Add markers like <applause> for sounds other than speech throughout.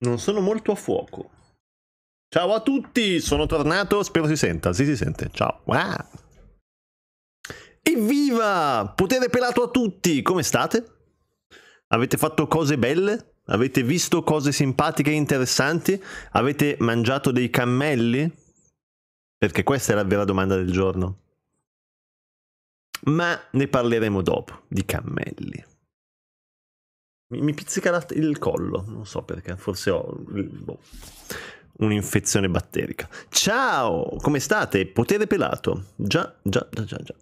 Non sono molto a fuoco. Ciao a tutti, sono tornato, spero si senta. Sì, si sente. Ciao. Ah. Evviva! Potere pelato a tutti! Come state? Avete fatto cose belle? Avete visto cose simpatiche e interessanti? Avete mangiato dei cammelli? Perché questa è la vera domanda del giorno. Ma ne parleremo dopo, di cammelli. Mi, mi pizzica la, il collo, non so perché, forse ho boh, un'infezione batterica. Ciao, come state? Potere pelato. Già, già, già, già, già.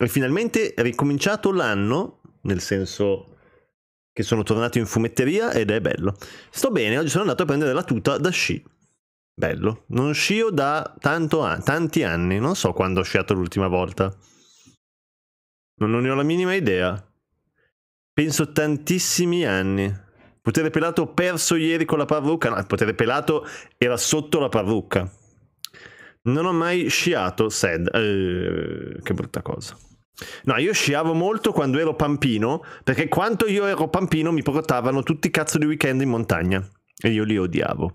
E finalmente è ricominciato l'anno, nel senso che sono tornato in fumetteria ed è bello. Sto bene, oggi sono andato a prendere la tuta da sci. Bello. Non scio da an- tanti anni, non so quando ho sciato l'ultima volta. non ne ho la minima idea penso tantissimi anni. Potere pelato perso ieri con la parrucca. No, il potere pelato era sotto la parrucca. Non ho mai sciato, sad. Eh, che brutta cosa. No, io sciavo molto quando ero pampino, perché quando io ero pampino mi portavano tutti i cazzo di weekend in montagna. E io li odiavo.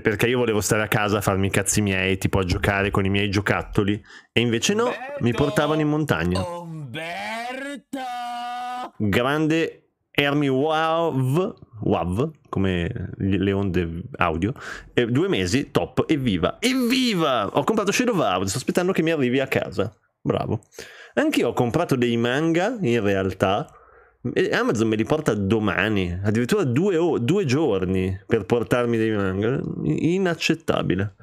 perché io volevo stare a casa a farmi i cazzi miei, tipo a giocare con i miei giocattoli, e invece no, Umberto, mi portavano in montagna. Umberto! Grande Ermi Wav, Wav, come le onde audio, e due mesi, top, evviva, evviva! Ho comprato Shadow Out, sto aspettando che mi arrivi a casa. Bravo. Anche io ho comprato dei manga, in realtà, Amazon me li porta domani, addirittura due, o- due giorni per portarmi dei manga. Inaccettabile.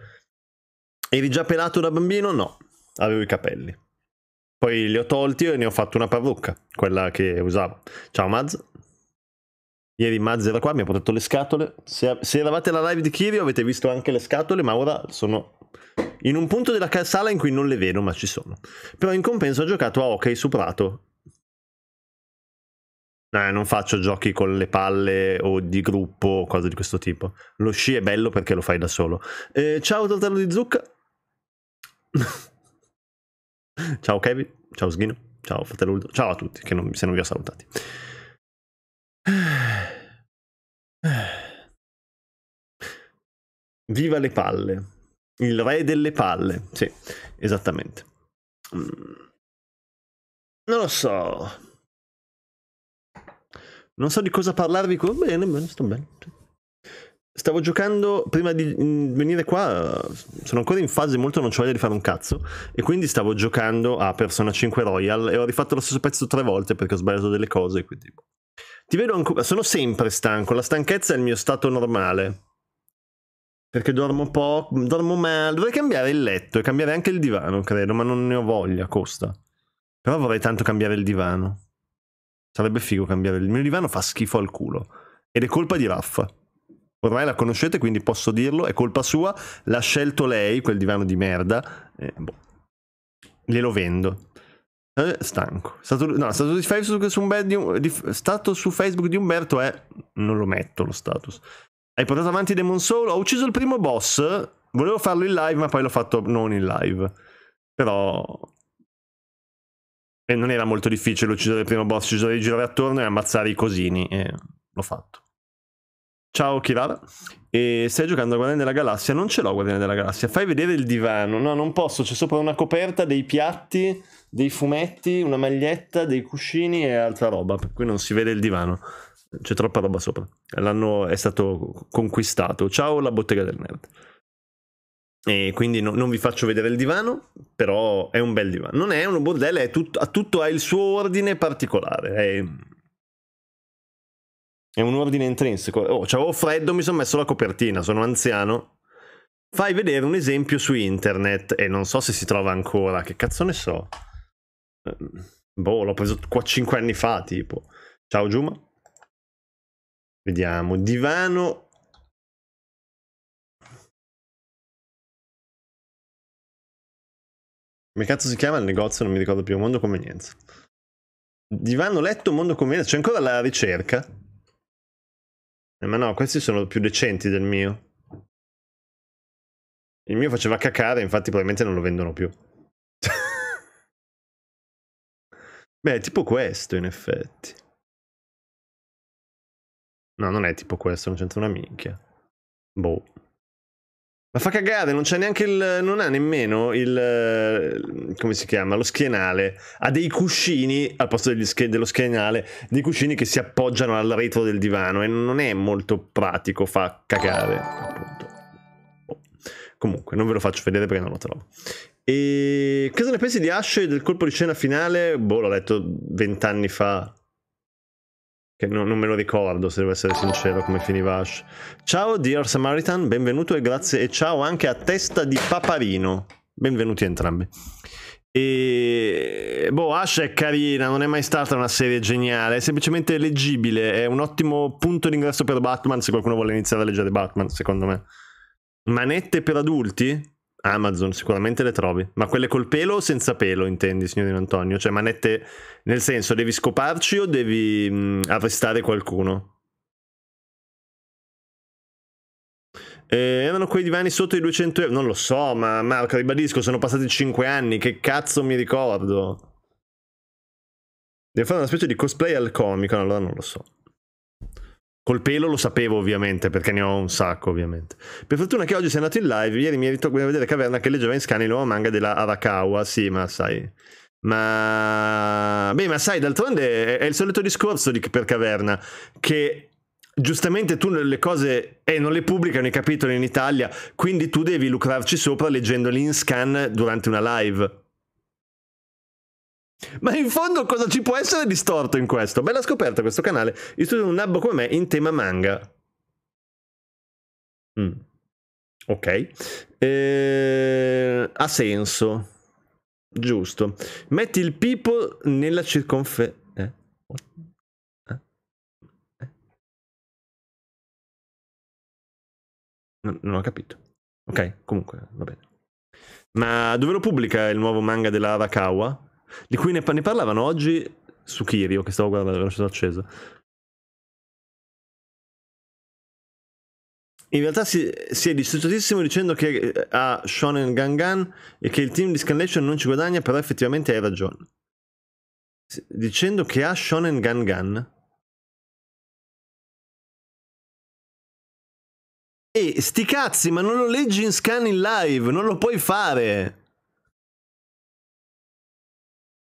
Eri già pelato da bambino? No, avevo i capelli. Poi li ho tolti e ne ho fatto una parrucca, quella che usavo. Ciao Maz. Ieri Maz era qua, mi ha portato le scatole. Se, se eravate alla live di Kirio avete visto anche le scatole, ma ora sono in un punto della sala in cui non le vedo, ma ci sono. Però in compenso ho giocato a hockey su prato No, eh, non faccio giochi con le palle o di gruppo o cose di questo tipo. Lo sci è bello perché lo fai da solo. Eh, ciao Tortello di Zucca. <laughs> ciao Kevin, ciao Sghino, ciao fratello Udo, ciao a tutti che non, se non vi ho salutati. <sighs> Viva le palle. Il re delle palle. Sì, esattamente. Mm. Non lo so. Non so di cosa parlarvi con bene, ma sto bene. Stavo giocando prima di mm, venire qua, sono ancora in fase molto non ho voglia di fare un cazzo e quindi stavo giocando a Persona 5 Royal e ho rifatto lo stesso pezzo tre volte perché ho sbagliato delle cose, quindi boh. ti vedo ancora, sono sempre stanco, la stanchezza è il mio stato normale. Perché dormo poco, dormo male, dovrei cambiare il letto e cambiare anche il divano, credo, ma non ne ho voglia, costa. Però vorrei tanto cambiare il divano. Sarebbe figo cambiare. Il mio divano fa schifo al culo. Ed è colpa di Raffa. Ormai la conoscete, quindi posso dirlo. È colpa sua. L'ha scelto lei, quel divano di merda. Eh, boh. Glielo vendo. Eh, stanco. Stato, no, status di Facebook su, un bed di, di, status su Facebook di Umberto è... Non lo metto lo status. Hai portato avanti Demon Soul. Ho ucciso il primo boss. Volevo farlo in live, ma poi l'ho fatto non in live. Però e non era molto difficile uccidere il primo boss, ci di girare attorno e ammazzare i cosini. E l'ho fatto. Ciao Kirara. E stai giocando a Guardiani della Galassia? Non ce l'ho Guardiani della Galassia. Fai vedere il divano. No, non posso. C'è sopra una coperta, dei piatti, dei fumetti, una maglietta, dei cuscini e altra roba. Per cui non si vede il divano. C'è troppa roba sopra. L'hanno è stato conquistato. Ciao la bottega del nerd. E quindi no, non vi faccio vedere il divano, però è un bel divano. Non è uno bordello, è tut- tutto ha il suo ordine particolare. È, è un ordine intrinseco. Oh, c'avevo freddo, mi sono messo la copertina, sono anziano. Fai vedere un esempio su internet e non so se si trova ancora, che cazzo ne so. Ehm, boh, l'ho preso qua 5 anni fa, tipo. Ciao Giuma. Vediamo, divano Come cazzo si chiama il negozio? Non mi ricordo più. Mondo Convenienza. Divano letto, mondo convenienza. C'è ancora la ricerca? Eh, ma no, questi sono più decenti del mio. Il mio faceva cacare, infatti probabilmente non lo vendono più. <laughs> Beh, è tipo questo in effetti. No, non è tipo questo, non c'entra una minchia. Boh. Ma fa cagare, non c'è neanche il. non ha nemmeno il. Eh, come si chiama? Lo schienale. Ha dei cuscini al posto sch- dello schienale, dei cuscini che si appoggiano al retro del divano e non è molto pratico, fa cagare. Appunto. Oh. Comunque, non ve lo faccio vedere perché non lo trovo. E cosa ne pensi di Ash e del colpo di scena finale? Boh, l'ho letto vent'anni fa. Che non, non me lo ricordo, se devo essere sincero, come finiva Ash. Ciao Dear Samaritan, benvenuto e grazie. E ciao anche a Testa di Paparino. Benvenuti entrambi. E boh, Ash è carina, non è mai stata una serie geniale, è semplicemente leggibile, è un ottimo punto d'ingresso per Batman se qualcuno vuole iniziare a leggere Batman, secondo me. Manette per adulti? Amazon sicuramente le trovi, ma quelle col pelo o senza pelo intendi, signor Antonio? Cioè manette, nel senso, devi scoparci o devi mh, arrestare qualcuno? Eh, erano quei divani sotto i 200 euro? Non lo so, ma Marco, ribadisco, sono passati 5 anni, che cazzo mi ricordo? Devo fare una specie di cosplay al comico, allora non lo so. Col pelo lo sapevo ovviamente, perché ne ho un sacco ovviamente. Per fortuna che oggi sei andato in live, ieri mi ero a vedere Caverna che leggeva in scan il nuovo manga della Arakawa, sì, ma sai... Ma... Beh, ma sai, d'altronde è il solito discorso di, per Caverna, che giustamente tu le cose eh, non le pubblicano i capitoli in Italia, quindi tu devi lucrarci sopra leggendoli in scan durante una live. Ma in fondo cosa ci può essere di storto in questo? Bella scoperta questo canale, istruire un nabbo come me in tema manga. Mm. Ok. Eh, ha senso. Giusto. Metti il pipo nella circonfe... Eh, eh, eh. Non, non ho capito. Ok, comunque, va bene. Ma dove lo pubblica il nuovo manga della Avakawa? di cui ne, ne parlavano oggi su Kirio, che stavo guardando, la lasciato accesa In realtà si, si è distruttissimo dicendo che eh, ha Shonen Gangan e che il team di Scanlation non ci guadagna, però effettivamente hai ragione. Dicendo che ha Shonen Gangan E sti cazzi, ma non lo leggi in scan in live, non lo puoi fare.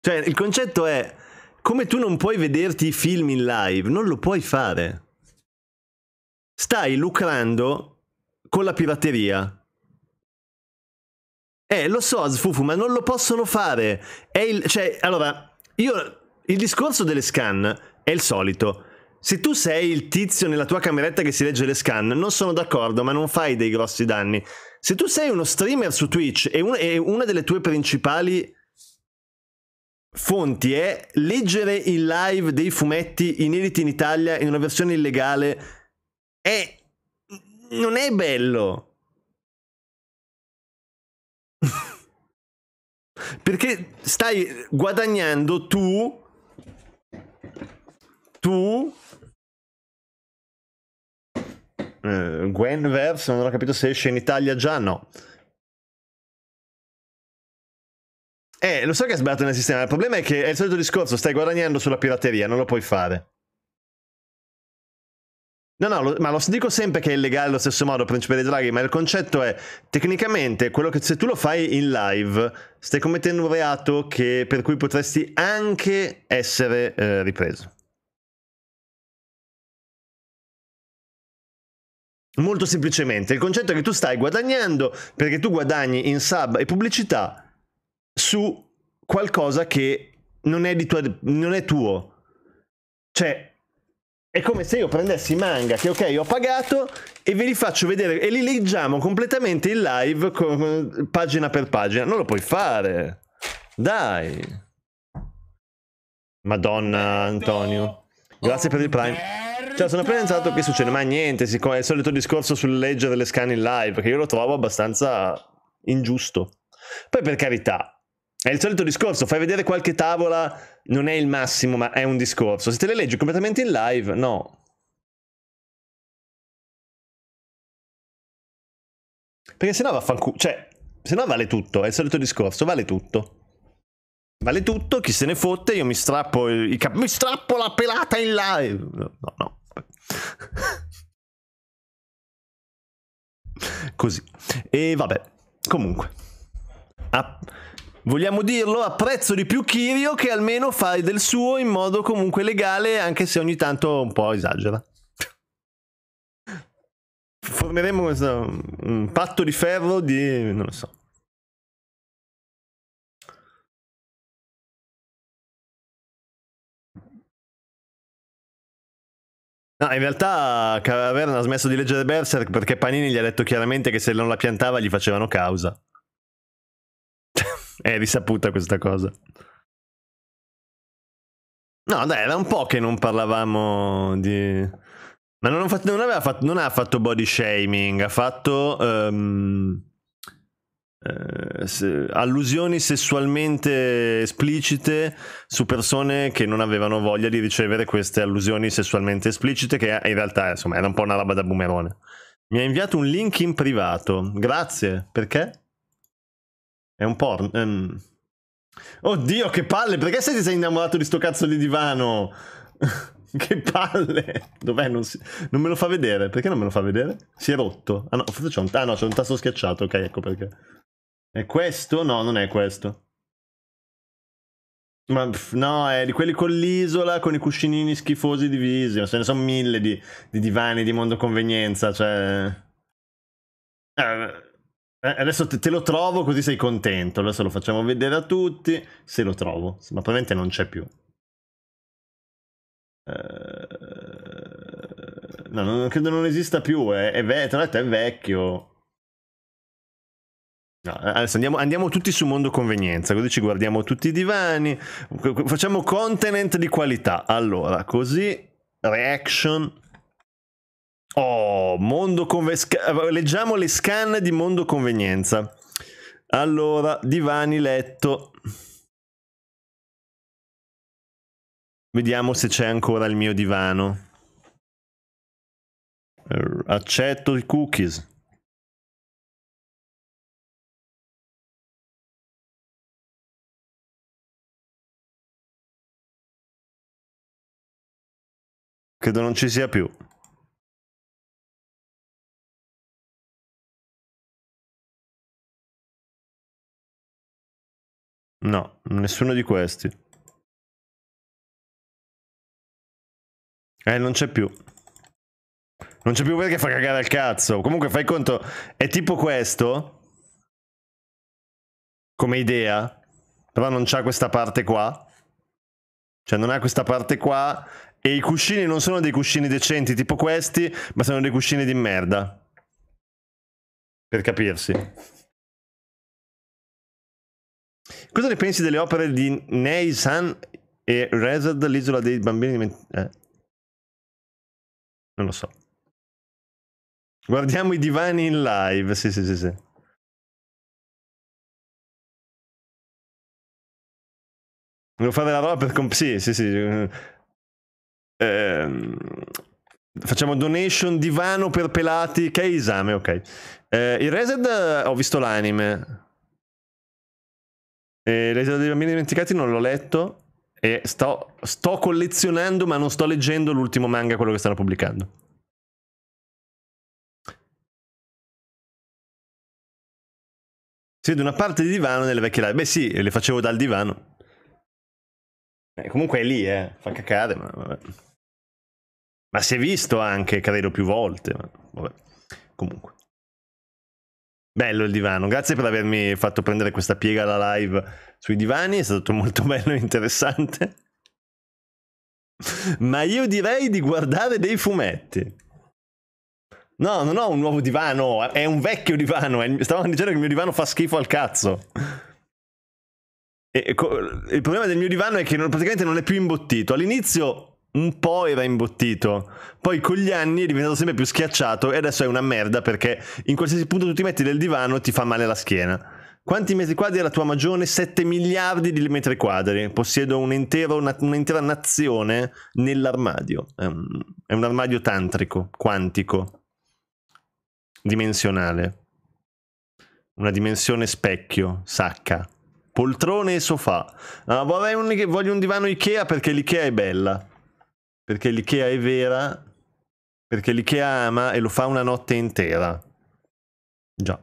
Cioè, il concetto è come tu non puoi vederti i film in live, non lo puoi fare. Stai lucrando con la pirateria. Eh, lo so, Sfufu, ma non lo possono fare. È il, cioè, allora, io, il discorso delle scan è il solito. Se tu sei il tizio nella tua cameretta che si legge le scan, non sono d'accordo, ma non fai dei grossi danni. Se tu sei uno streamer su Twitch e, un, e una delle tue principali Fonti è leggere il live dei fumetti inediti in Italia in una versione illegale è... non è bello. <laughs> Perché stai guadagnando tu... Tu... Eh, Gwen Verse, non ho capito se esce in Italia già, no. Eh, lo so che è sbagliato nel sistema, il problema è che è il solito discorso, stai guadagnando sulla pirateria, non lo puoi fare. No, no, lo, ma lo dico sempre che è illegale allo stesso modo, principe dei draghi, ma il concetto è, tecnicamente, quello che se tu lo fai in live, stai commettendo un reato che, per cui potresti anche essere eh, ripreso. Molto semplicemente, il concetto è che tu stai guadagnando perché tu guadagni in sub e pubblicità su qualcosa che non è, tua, non è tuo. Cioè, è come se io prendessi i manga che ok ho pagato e ve li faccio vedere e li leggiamo completamente in live con, pagina per pagina. Non lo puoi fare. Dai. Madonna Antonio. Grazie per il prime. Ciao, sono appena entrato. Che succede? Ma niente, siccome è il solito discorso sul leggere le scan in live, che io lo trovo abbastanza ingiusto. Poi per carità, è il solito discorso, fai vedere qualche tavola, non è il massimo, ma è un discorso. Se te le leggi completamente in live, no. Perché sennò vaffanculo, cioè, sennò vale tutto, è il solito discorso, vale tutto. Vale tutto, chi se ne fotte, io mi strappo, i cap- mi strappo la pelata in live. No, no. no. <laughs> Così. E vabbè, comunque. Ah. Vogliamo dirlo, apprezzo di più Kirio che almeno fa del suo in modo comunque legale, anche se ogni tanto un po' esagera. Formeremo questo, un patto di ferro di... non lo so. No, in realtà Caraverna ha smesso di leggere Berserk perché Panini gli ha detto chiaramente che se non la piantava gli facevano causa. È risaputa questa cosa. No, dai, era un po' che non parlavamo di... Ma non, fatto, non, aveva fatto, non ha fatto body shaming, ha fatto um, eh, se, allusioni sessualmente esplicite su persone che non avevano voglia di ricevere queste allusioni sessualmente esplicite, che in realtà insomma, era un po' una roba da boomerone. Mi ha inviato un link in privato, grazie, perché? È un porno. Um. Ehm. Oddio, che palle! Perché se ti sei innamorato di sto cazzo di divano? <laughs> che palle! Dov'è? Non, si... non, me lo fa vedere. Perché non me lo fa vedere? Si è rotto. Ah no, forse c'è un, ah, no, un tasto schiacciato. Ok, ecco perché. È questo? No, non è questo. Ma pff, no, è di quelli con l'isola, con i cuscinini schifosi divisi. Ma ce ne sono mille di, di divani di mondo convenienza. Cioè... Eh, eh, adesso te, te, lo trovo così sei contento. Adesso lo facciamo vedere a tutti. Se lo trovo, ma probabilmente non c'è più. Eh... No, non, credo non esista più. È, è ve- tra l'altro è vecchio. No, adesso andiamo, andiamo, tutti su Mondo Convenienza, così ci guardiamo tutti i divani, facciamo content di qualità. Allora, così, reaction, Oh, mondo conve- leggiamo le scan di mondo convenienza. Allora, divani, letto. Vediamo se c'è ancora il mio divano. Er, accetto i cookies. Credo non ci sia più. No, nessuno di questi. Eh, non c'è più. Non c'è più perché fa cagare al cazzo. Comunque fai conto, è tipo questo come idea, però non c'ha questa parte qua. Cioè non ha questa parte qua e i cuscini non sono dei cuscini decenti tipo questi, ma sono dei cuscini di merda. Per capirsi. Cosa ne pensi delle opere di Nei San e Rezad, l'isola dei bambini dimenticati? Eh. Non lo so. Guardiamo i divani in live. Sì, sì, sì, sì. Devo fare la roba per... Comp- sì, sì, sì. Eh, facciamo donation divano per pelati. Che esame, ok. Eh, il Reset ho visto l'anime. Eh, L'esercito dei bambini dimenticati non l'ho letto. E sto, sto collezionando, ma non sto leggendo l'ultimo manga, quello che stanno pubblicando. Si vede una parte di divano nelle vecchie live. Beh, sì, le facevo dal divano. Eh, comunque è lì, eh. Fa cacare, ma vabbè. Ma si è visto anche, credo, più volte. Ma vabbè. Comunque. Bello il divano, grazie per avermi fatto prendere questa piega alla live sui divani, è stato <laughs> molto bello e interessante. Ma io direi di guardare dei fumetti. No, non ho un nuovo divano, è un vecchio divano, il... dicendo che il mio divano fa schifo al cazzo. E, e, il problema del mio divano è che non, praticamente non è più imbottito. All'inizio un po' era imbottito, poi con gli anni è diventato sempre più schiacciato e adesso è una merda perché in qualsiasi punto tu ti metti del divano ti fa male la schiena. Quanti metri quadri ha la tua magione? 7 miliardi di metri quadri. Possiedo un intero, una, un'intera nazione nell'armadio. È un, è un armadio tantrico, quantico, dimensionale. Una dimensione specchio, sacca. Poltrone e sofà. Ah, vorrei un, voglio un divano Ikea perché l'Ikea è bella perché l'IKEA è vera, perché l'IKEA ama e lo fa una notte intera. Già.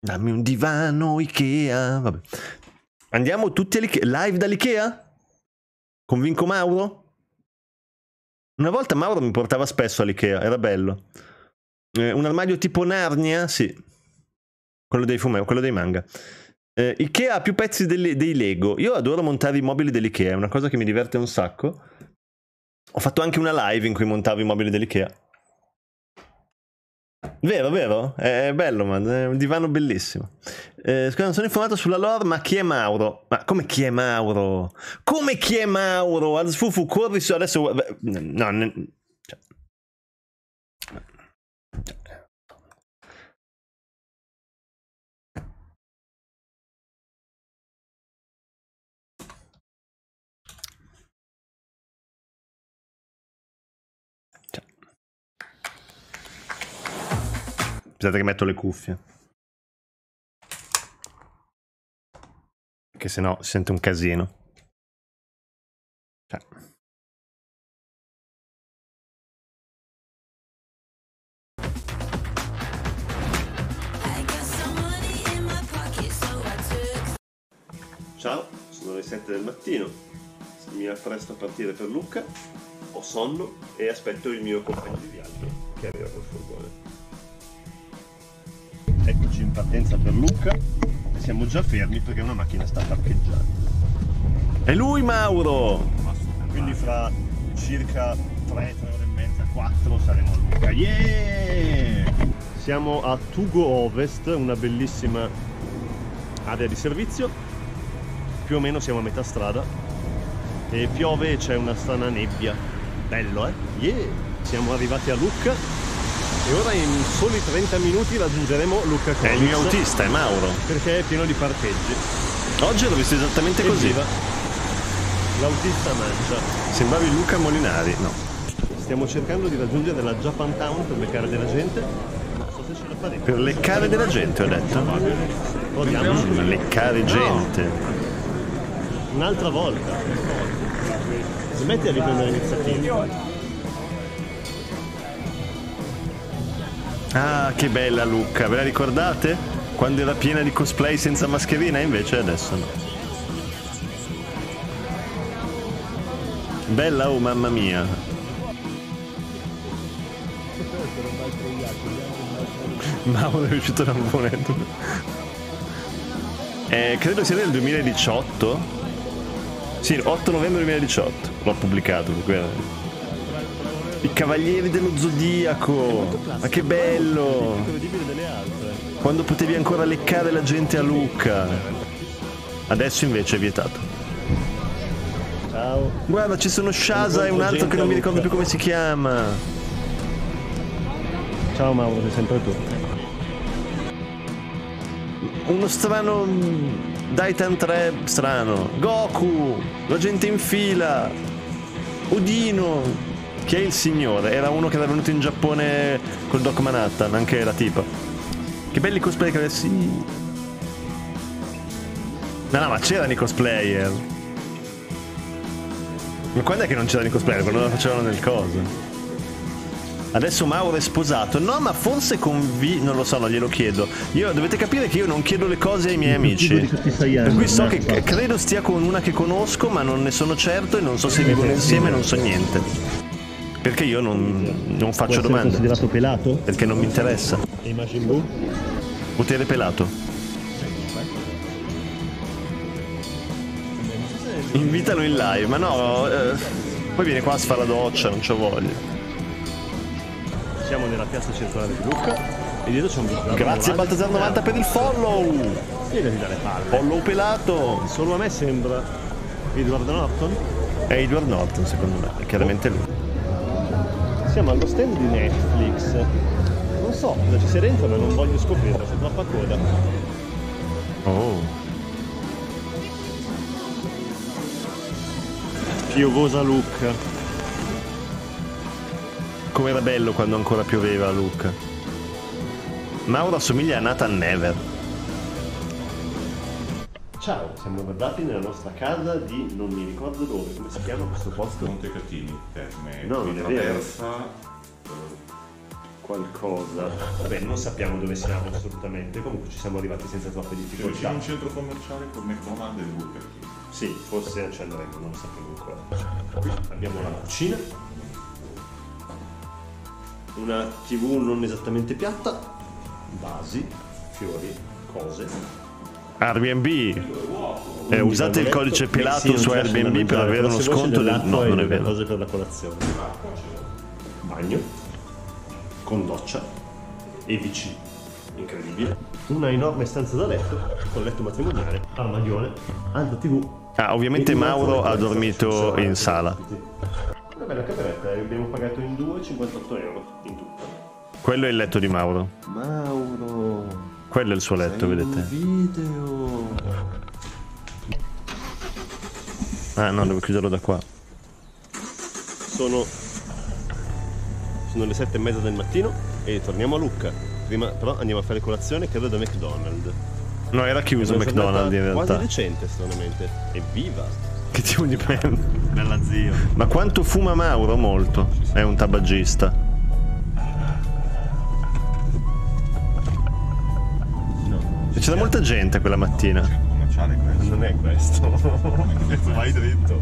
Dammi un divano Ikea. Vabbè. Andiamo tutti all'Ikea. Live dall'Ikea? Convinco Mauro? Una volta Mauro mi portava spesso all'Ikea, era bello. Eh, un armadio tipo Narnia? Sì. Quello dei fumetti, quello dei manga. Eh, Ikea ha più pezzi delle, dei Lego. Io adoro montare i mobili dell'Ikea, è una cosa che mi diverte un sacco. Ho fatto anche una live in cui montavo i mobili dell'Ikea. Vero, vero? È bello, man. È un divano bellissimo. Eh, scusa, non sono informato sulla lore, ma chi è Mauro? Ma come chi è Mauro? Come chi è Mauro? Fufu, corri su adesso. No, Aspettate che metto le cuffie. Perché sennò si sente un casino. Cioè. Ciao, sono le 7 del mattino. Mi appresto a partire per Lucca. Ho sonno e aspetto il mio compagno di viaggio che arriva col furgone eccoci in partenza per Lucca e siamo già fermi perché una macchina sta parcheggiando è lui Mauro quindi fra circa 3, 3 ore e mezza 4 saremo a Lucca yeah! siamo a Tugo Ovest una bellissima area di servizio più o meno siamo a metà strada e piove e c'è una strana nebbia bello eh yeah! siamo arrivati a Lucca e ora in soli 30 minuti raggiungeremo Luca Kovic. È il mio autista, è Mauro. Perché è pieno di parcheggi. Oggi l'ho visto esattamente e così. Viva. L'autista mangia. Sembravi Luca Molinari, no. Stiamo cercando di raggiungere la Japan Town per leccare della gente. Non so se ce la faremo. Per leccare della gente, ho detto. Proviamo. Leccare gente. Un'altra volta. Smetti di prendere iniziativa. Ah, che bella Lucca, ve la ricordate? Quando era piena di cosplay senza mascherina, invece adesso no. Bella, oh mamma mia. Mauro è riuscito a ramponetto. Eh, credo sia del 2018. Sì, 8 novembre 2018 l'ho pubblicato, quindi i cavalieri dello zodiaco. Ma che bello. Quando potevi ancora leccare la gente a Lucca. Adesso invece è vietato. Ciao. Guarda, ci sono Shaza e un altro che non mi ricordo più come si chiama. Ciao Mauro, sei sempre tu. Uno strano Daitan 3 strano. Goku, la gente in fila. Odino, chi è il signore? Era uno che era venuto in Giappone col Doc Manhattan, anche la tipa. Che belli cosplay che avessi. No, no, ma c'erano i cosplayer. Ma quando è che non c'erano i cosplayer? Quando la facevano nel coso. Adesso Mauro è sposato. No, ma forse con V. Non lo so, non glielo chiedo. Io, dovete capire che io non chiedo le cose ai miei amici. Per cui so che credo stia con una che conosco, ma non ne sono certo e non so se eh, vivono insieme, e non so niente. Perché io non, non faccio domande. considerato pelato? Perché non mi interessa. E Majin Buu? Potere pelato. Invitano in live, ma no, eh, poi viene qua a sfare la doccia, non c'ho voglia. Siamo nella piazza circolare di Lucca. E dietro c'è un Baltasar Grazie Baltasar 90 per il follow. Spiegati dalle palle. Follow pelato. Solo a me sembra Edward Norton. È Edward Norton secondo me, è chiaramente lui siamo allo stand di Netflix. Non so cosa ci sia dentro, ma non voglio scoprirlo, c'è troppa coda. Oh. Piovosa Luca. Com'era bello quando ancora pioveva Lucca. Mauro assomiglia a Nathan Never. Ciao, siamo guardati nella nostra casa di non mi ricordo dove, come si chiama questo posto? Montecatini, Terme, no, non è vero. Qualcosa. Vabbè, non sappiamo dove siamo assolutamente, comunque ci siamo arrivati senza troppe difficoltà. C'è un centro commerciale con McDonald's e Burger King. Sì, forse ci andremo, non lo sapevo ancora. Abbiamo la cucina, una tv non esattamente piatta, vasi, fiori, cose Airbnb. Eh, usate il codice eh, Pilato su Airbnb per avere uno sconto del... No, non è vero. Cose per la colazione. Bagno. Con doccia. E vicino incredibile. Una enorme stanza da letto, con letto matrimoniale, armadione, alta tv. Ah, ovviamente Mauro ha dormito in sala. Una bella cameretta, eh. abbiamo pagato in 2,58 euro in tutto. Quello è il letto di Mauro. Mauro. Quello è il suo letto, Sei vedete. video. Ah no, devo chiuderlo da qua. Sono... Sono le sette e mezza del mattino e torniamo a Lucca. Prima però andiamo a fare colazione, credo da McDonald's. No, era chiuso McDonald's in realtà. Quasi recente, stranamente. Evviva! Che tipo di prendo? Bella zio. Ma quanto fuma Mauro? Molto. È un tabagista. c'era molta gente quella mattina. Non è questo. <laughs> Vai dritto.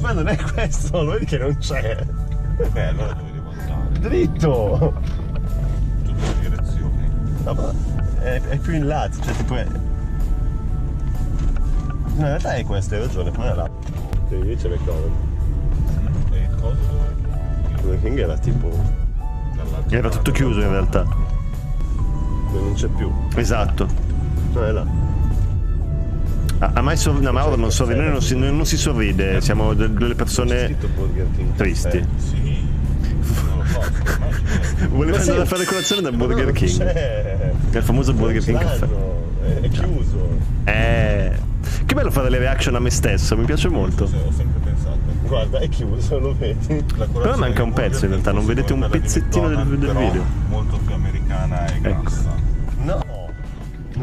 Ma non è questo, lo vedi che non c'è. Beh, allora dove devo andare? Dritto! Tutte le direzioni. No, ma è, è più in là, cioè tipo è... No, in realtà è questo, hai ragione, poi è là. Devi lì c'è McDonald's. E cosa dove? King era tipo... Era tutto chiuso in realtà non c'è più. Esatto. Cioè è là. Ah, ma, so- no, ma non sorride, non si, non si sorride, siamo delle persone tristi. Sì. <laughs> Volevo andare a fare colazione da Burger King. Il famoso Burger King caffè. È chiuso. Eh. Che bello fare le reaction a me stesso, mi piace molto. Ho sempre pensato. Guarda, è chiuso, lo vedi. Però manca un pezzo in realtà, non vedete un pezzettino del, del video. Molto più americana e ecco. grossa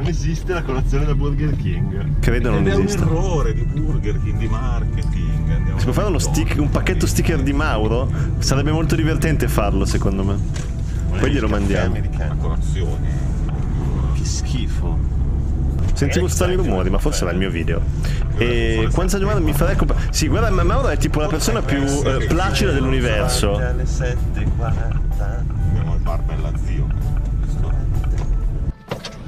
esiste la colazione da Burger King. Credo non esista. È un errore di Burger King, di marketing. Andiamo si può fare uno stick, un pacchetto sticker di Mauro? Sarebbe molto divertente farlo, secondo me. Poi glielo mandiamo. A colazione. Che schifo. Sentivo eh, strani rumori, ma forse era il mio video. E quanta Giovanna mi farei comprare. Sì, guarda, ma Mauro è tipo la persona più eh, placida dell'universo. Alle 7:40. Abbiamo il bar bella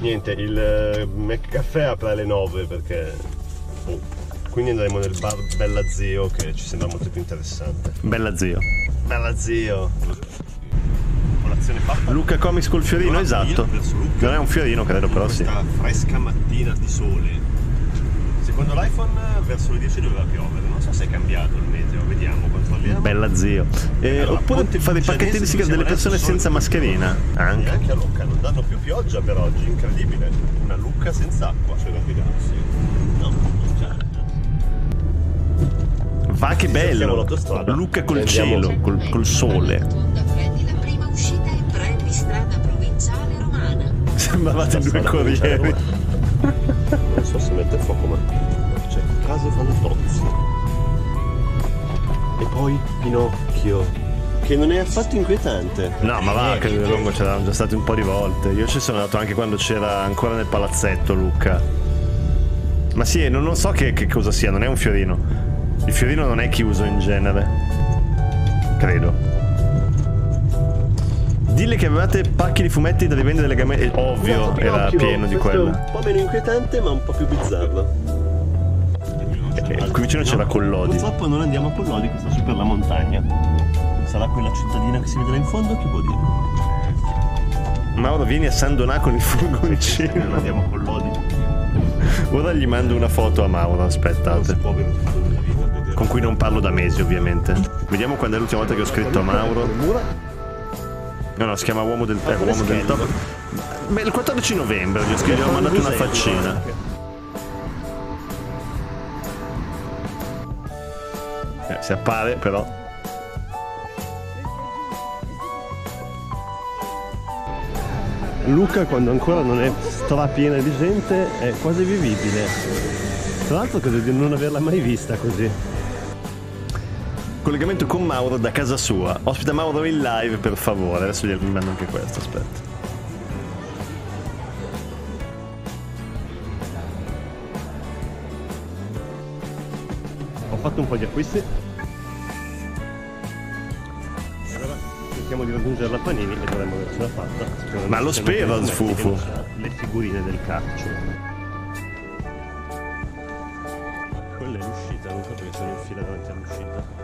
niente il McCaffè eh, apre alle 9 perché oh, quindi andremo nel bar Bella Zio che ci sembra molto più interessante Bella Zio Bella Zio Luca Comics col fiorino esatto non è un fiorino credo però sì fresca mattina di sole secondo l'iPhone eh, verso le 10 doveva piovere non so se è cambiato il meteo vediamo Bella zio. Eh, allora, oppure fare i pacchetti di sigarette delle persone senza mascherina. Anche. anche. a Lucca non danno più pioggia per oggi, incredibile. Una Lucca senza acqua. C'è da fidarsi. No, cioè. Va che bello! Lucca col Andiamo. cielo, col, col sole. Sembravate due corrieri. <laughs> non so se mette fuoco, ma c'è case fanno e poi Pinocchio, che non è affatto inquietante. No, ma va, che nel lungo c'erano già stati un po' di volte. Io ci sono andato anche quando c'era ancora nel palazzetto Luca. Ma sì, non, non so che, che cosa sia, non è un fiorino. Il fiorino non è chiuso in genere. Credo. Dille che avevate pacchi di fumetti da rivendere delle gambe. Eh, ovvio, era pieno di quello. Un po' meno inquietante, ma un po' più bizzarro allora, qui vicino c'era Collodi. Purtroppo non andiamo a Collodi che sta su per la montagna. Sarà quella cittadina che si vedrà in fondo, che vuol dire? Mauro vieni a San Donà con il furgoncino. non andiamo a Collodi. Ora gli mando una foto a Mauro, aspettate. Con cui non parlo da mesi ovviamente. Vediamo quando è l'ultima volta che ho scritto a Mauro. No, no, si chiama Uomo del, eh, uomo del Top. Beh, il 14 novembre gli ho, scritto, gli ho mandato una faccina. si appare però Luca quando ancora non è strapiena di gente è quasi vivibile tra l'altro credo di non averla mai vista così collegamento con Mauro da casa sua ospita Mauro in live per favore adesso gli mando anche questo aspetta ho fatto un po' di acquisti speriamo di raggiungere la Panini e dovremmo avercela fatta. Ma lo spera Sfufu. Le figurine del calcio. Quella è l'uscita, non so perché sono in fila davanti all'uscita.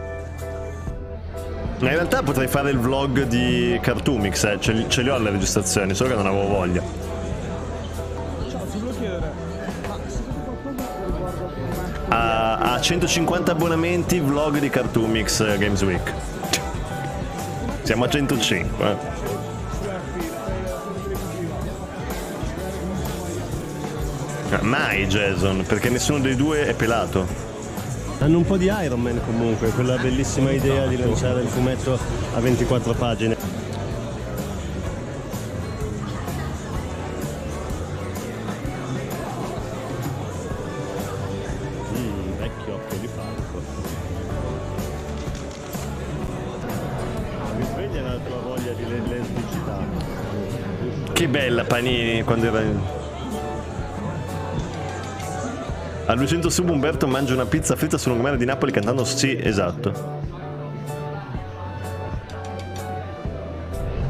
Ma in realtà potrei fare il vlog di Cartoomix, eh. ce, li, ce li ho alle registrazioni, solo che non avevo voglia. Ciao, ti volevo chiedere, ma se qualcosa riguardo a, a 150 abbonamenti, vlog di Cartoomix eh, Games Week. Siamo a 105. Eh. Mai Jason, perché nessuno dei due è pelato. Hanno un po' di Iron Man comunque, quella bellissima idea di lanciare il fumetto a 24 pagine. Panini quando era in... A 200 sub Umberto mangia una pizza fritta sul lungomare di Napoli cantando sì, esatto.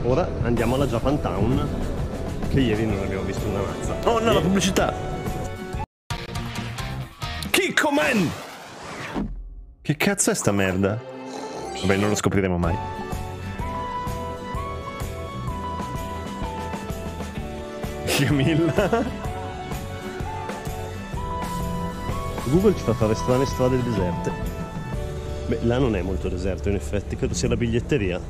Ora andiamo alla Japan Town, che ieri non abbiamo visto una mazza. Oh no, e... la pubblicità! Kiko Che cazzo è sta merda? Vabbè, non lo scopriremo mai. Sciamilla. Google ci fa fare strane strade deserte. Beh, là non è molto deserto in effetti, credo sia la biglietteria.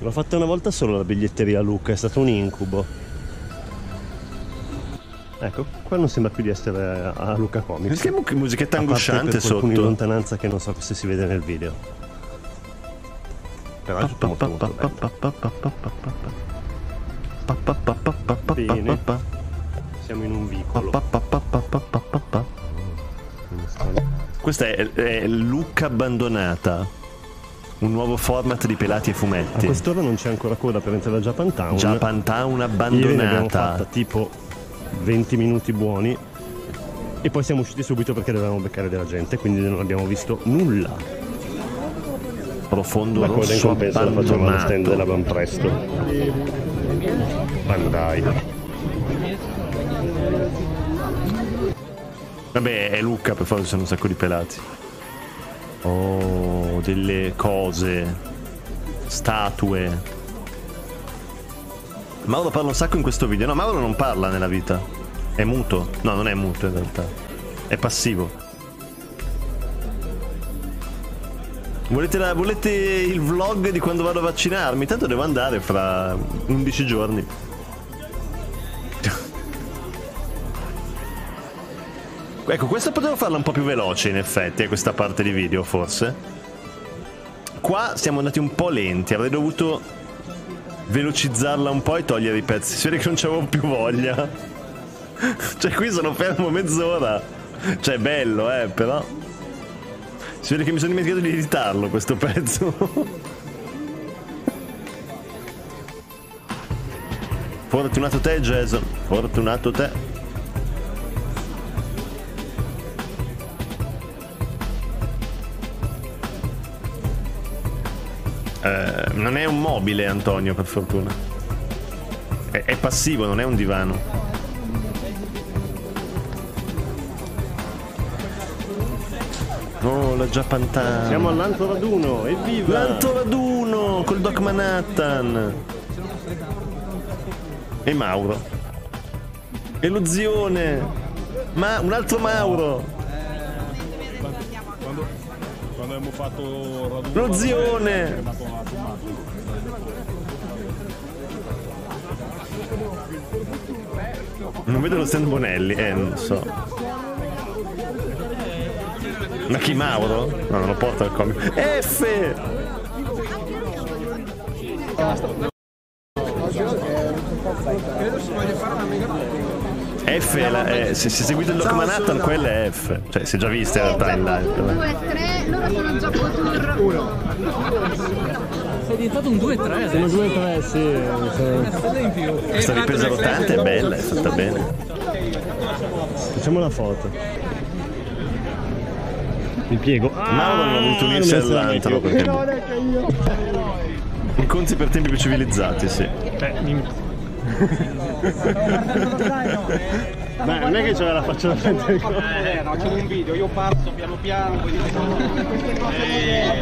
L'ho fatta una volta solo la biglietteria Luca, è stato un incubo. Ecco, qua non sembra più di essere a Luca Comics. Che musichetta angosciante sotto. in lontananza che non so se si vede nel video. Però è tutto molto, molto bello. Bene. Siamo in un vicolo. Questa è, è Lucca abbandonata. Un nuovo format di pelati e fumetti. A quest'ora non c'è ancora coda per entrare a Japan Town. Japan Town Fatta, tipo 20 minuti buoni. E poi siamo usciti subito perché dovevamo beccare della gente, quindi non abbiamo visto nulla. Profondo rosso abbandonato. La coda in compenso la facciamo allo stand dell'Aban Presto. Ma Vabbè, è Luca, per forza sono un sacco di pelati. Oh, delle cose. Statue. Mauro parla un sacco in questo video. No, Mauro non parla nella vita. È muto. No, non è muto in realtà. È passivo. Volete, la, volete, il vlog di quando vado a vaccinarmi? Tanto devo andare fra 11 giorni. <laughs> ecco, questa potevo farla un po' più veloce in effetti, questa parte di video forse. Qua siamo andati un po' lenti, avrei dovuto velocizzarla un po' e togliere i pezzi. Si vede che non c'avevo più voglia. <laughs> cioè qui sono fermo mezz'ora. Cioè è bello, eh, però... Si vede che mi sono dimenticato di editarlo questo pezzo. Fortunato te, Jason. Fortunato te. Eh, non è un mobile, Antonio, per fortuna. È, è passivo, non è un divano. Oh, la Giappantana. Siamo all'Antoraduno, evviva! L'Antoraduno col Doc Manhattan. E Mauro. E lo zione. Ma un altro Mauro. Quando, quando abbiamo fatto raduno, lo zione. Non vedo lo stand Bonelli, eh, non so. Ma chi Mauro? No, non lo porta il comico. F! F eh, è la, è, se, se seguite il Doc Manhattan quella è F cioè si è già vista in realtà in live 2 3 loro sono già tour 1 sei diventato un 2 3 sono 2 3 sì questa ripresa rotante è bella è fatta bene facciamo la foto il piego. Ah, Ma non avuto unirsi all'antano. Perché... Incontri per tempi più civilizzati, sì. Beh, in... Beh, non è che c'è la faccia da fare. Eh, eh, no, c'è un video, io passo piano piano, poi dico... Eh,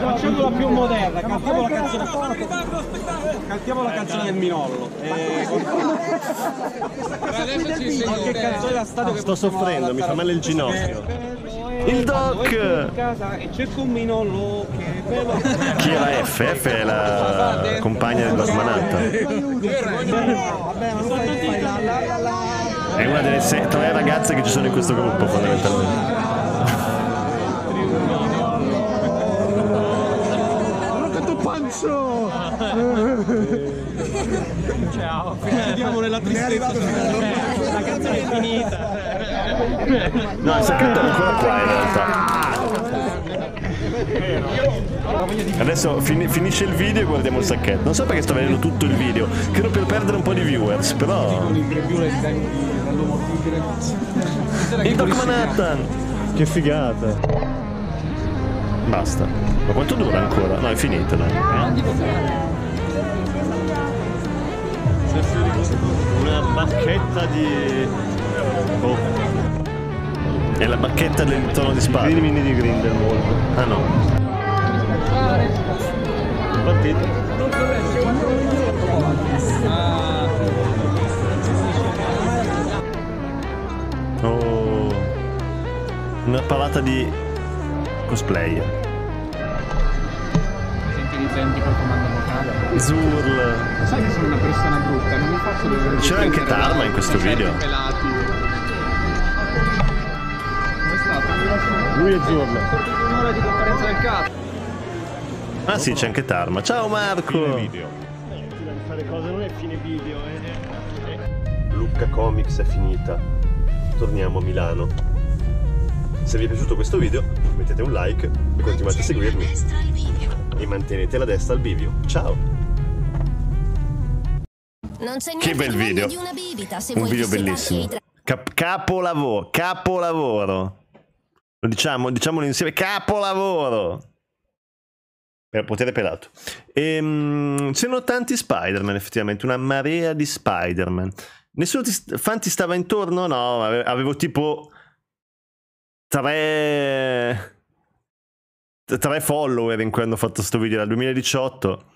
facendo la più moderna, cantiamo la canzone... Cantiamo la canzone eh. del Minollo. Eh, adesso ci Qualche canzone da stadio ah, che Sto soffrendo, mi fa male il ginocchio. Il doc! Casa e cerco un minolo che... Chi è la F? F è la compagna della smanata. È una delle sei, tre ragazze che ci sono in questo gruppo fondamentalmente. Pancio! Ciao, vediamo nella tristezza. Eh, la canzone è finita. No, il sacchetto è ancora qua in realtà. Adesso fin finisce il video e guardiamo il sacchetto. Non so perché sto vedendo tutto il video, credo per perdere un po' di viewers, però... Il Doc Manhattan! Che figata! Basta. Ma quanto dura ancora? No, è finita, dai. Una bacchetta di... Boh. È la bacchetta del tono di spada. Vieni crimini di Grindelwald. Ah no. Partito. Oh. Una palata di cosplayer. Senti intelligenti col comando vocale. Zurl. Sai che sono una persona brutta, non mi faccio dove C'è anche Tarma in questo video. Pelati. lui azzurro. Un'ora di conferenza del cazzo. Ah sì, c'è anche Tarma. Ciao Marco! Fine video. Eh, fare cose non è fine video, eh. Lucca Comics è finita. Torniamo a Milano. Se vi è piaciuto questo video, mettete un like e continuate a seguirmi. E mantenete la destra al bivio. Ciao! che bel video. Bibita, un video bellissimo. Cap- capolavoro, capolavoro diciamo, diciamolo insieme, capolavoro! Per potere pelato. Ehm, c'erano tanti Spider-Man effettivamente, una marea di Spider-Man. Nessuno ti, fan ti stava intorno? No, avevo tipo tre, tre follower in cui hanno fatto questo video, dal 2018.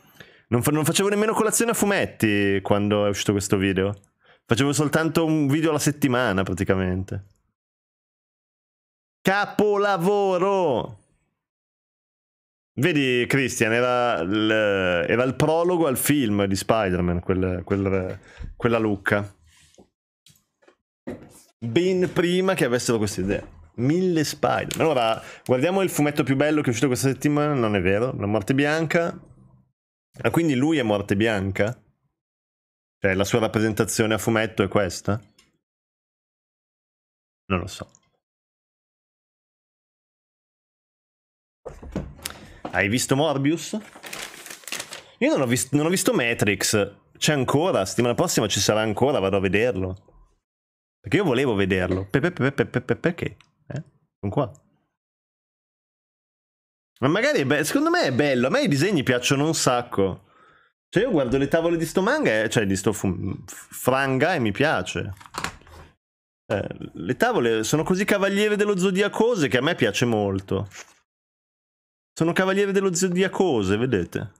Non, fa, non facevo nemmeno colazione a fumetti quando è uscito questo video. Facevo soltanto un video alla settimana praticamente. Capolavoro! Vedi, Christian, era il, era il prologo al film di Spider-Man, quel, quel, quella lucca. Ben prima che avessero questa idea. Mille Spider. man Allora, guardiamo il fumetto più bello che è uscito questa settimana, non è vero? La Morte Bianca. Ah, quindi lui è Morte Bianca? Cioè, la sua rappresentazione a fumetto è questa? Non lo so. Hai visto Morbius? Io non ho, vist- non ho visto Matrix. C'è ancora, settimana prossima ci sarà ancora, vado a vederlo. Perché io volevo vederlo. perché? Eh? Sono qua. Ma magari è bello, secondo me è bello, a me i disegni piacciono un sacco. Cioè io guardo le tavole di sto manga, cioè di sto fum- franga e mi piace. Eh, le tavole sono così cavaliere dello zodiacose che a me piace molto. Sono cavaliere dello zodiacose, vedete?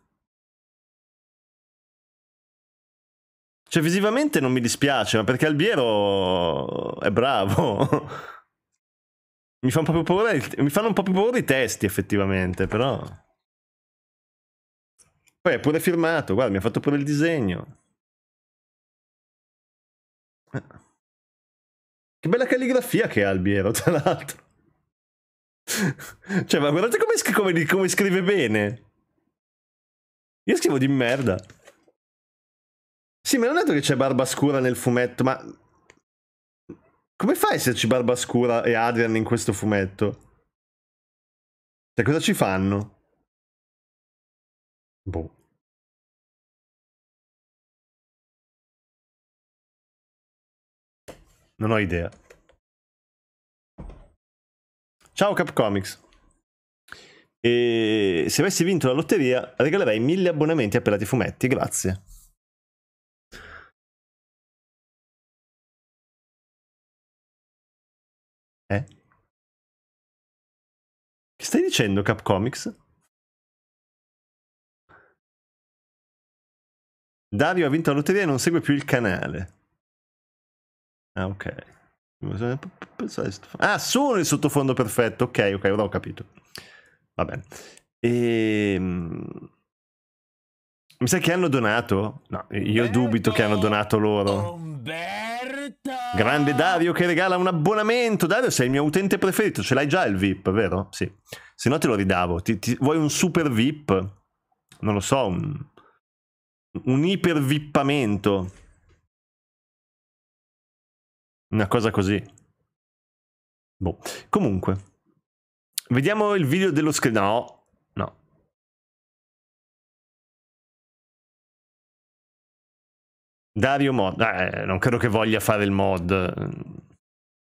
Cioè, visivamente non mi dispiace, ma perché Albiero è bravo. <laughs> mi, fanno proprio paura, mi fanno un po' più paura i testi, effettivamente, però... Poi è pure firmato, guarda, mi ha fatto pure il disegno. Eh. Che bella calligrafia che ha Albiero, tra l'altro cioè, ma guardate come, come, come scrive bene. Io scrivo di merda. Sì, ma non è detto che c'è barba scura nel fumetto, ma... Come fa a esserci barba scura e Adrian in questo fumetto? Cioè, cosa ci fanno? Boh. Non ho idea. Ciao Capcomics. E se avessi vinto la lotteria, regalerei mille abbonamenti a Pelati Fumetti. Grazie. Eh? Che stai dicendo, Capcomics? Dario ha vinto la lotteria e non segue più il canale. Ah, ok. Ah, sono il sottofondo perfetto. Ok, ok, ora ho capito. Va bene. E... Ehm, mi sa che hanno donato? No, io Umberto, dubito che hanno donato loro. Umberto! Grande Dario che regala un abbonamento. Dario, sei il mio utente preferito. Ce l'hai già il VIP, vero? Sì. Se no te lo ridavo. Ti, ti... Vuoi un super VIP? Non lo so, un, un iper vippamento. Una cosa così. Boh. Comunque, vediamo il video dello screen. No, no. Dario mod. Eh, non credo che voglia fare il mod.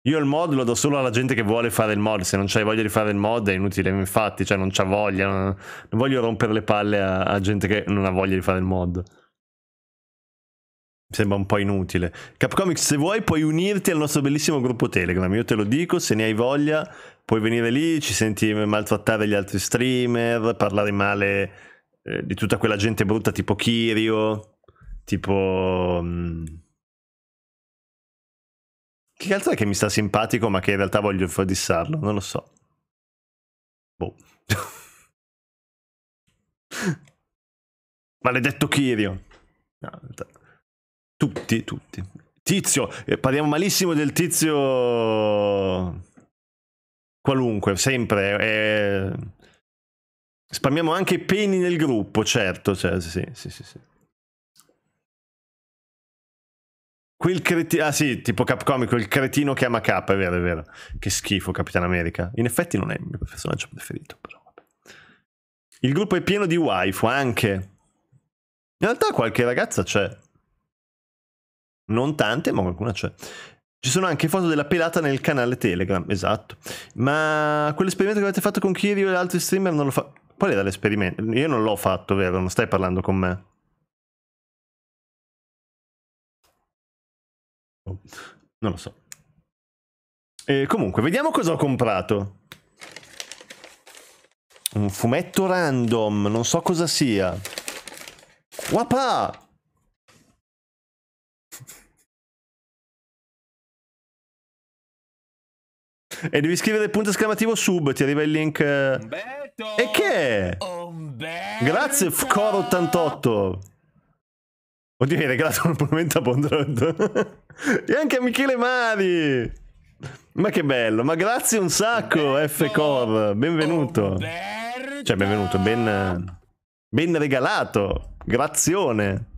Io il mod lo do solo alla gente che vuole fare il mod. Se non c'hai voglia di fare il mod è inutile, infatti, cioè non c'ha voglia. Non, voglio rompere le palle a, a gente che non ha voglia di fare il mod. Mi sembra un po' inutile. Capcomics, se vuoi puoi unirti al nostro bellissimo gruppo Telegram, io te lo dico, se ne hai voglia puoi venire lì, ci senti maltrattare gli altri streamer, parlare male eh, di tutta quella gente brutta tipo Kirio, tipo... Mh... Mm, che altro è che mi sta simpatico ma che in realtà voglio frodissarlo? Non lo so. Boh. <laughs> Maledetto Kirio. No, in realtà... Tutti, tutti. Tizio, eh, parliamo malissimo del tizio qualunque, sempre. Eh, eh... Spammiamo anche i peni nel gruppo, certo, cioè, sì, sì, sì, sì. Quel cretino, ah sì, tipo capcomico, il cretino che ama cap, è vero, è vero. Che schifo, Capitan America. In effetti non è il mio personaggio preferito, però vabbè. Il gruppo è pieno di waifu anche. In realtà qualche ragazza c'è. Non tante, ma qualcuna c'è. Ci sono anche foto della pelata nel canale Telegram, esatto. Ma quell'esperimento che avete fatto con Kirio e altri streamer non lo fa... Qual era l'esperimento? Io non l'ho fatto, vero? Non stai parlando con me. Oh, non lo so. E comunque, vediamo cosa ho comprato. Un fumetto random, non so cosa sia. Wapà! E devi scrivere punto esclamativo sub, ti arriva il link. Eh. Umberto! E che è? Umberto! Grazie, Fcor88. Oddio, hai regalato un momento a Bondrod. <laughs> e anche a Michele Mari. Ma che bello, ma grazie un sacco, Fcor. Benvenuto. Umberto! Cioè, benvenuto, ben, ben regalato. Grazione.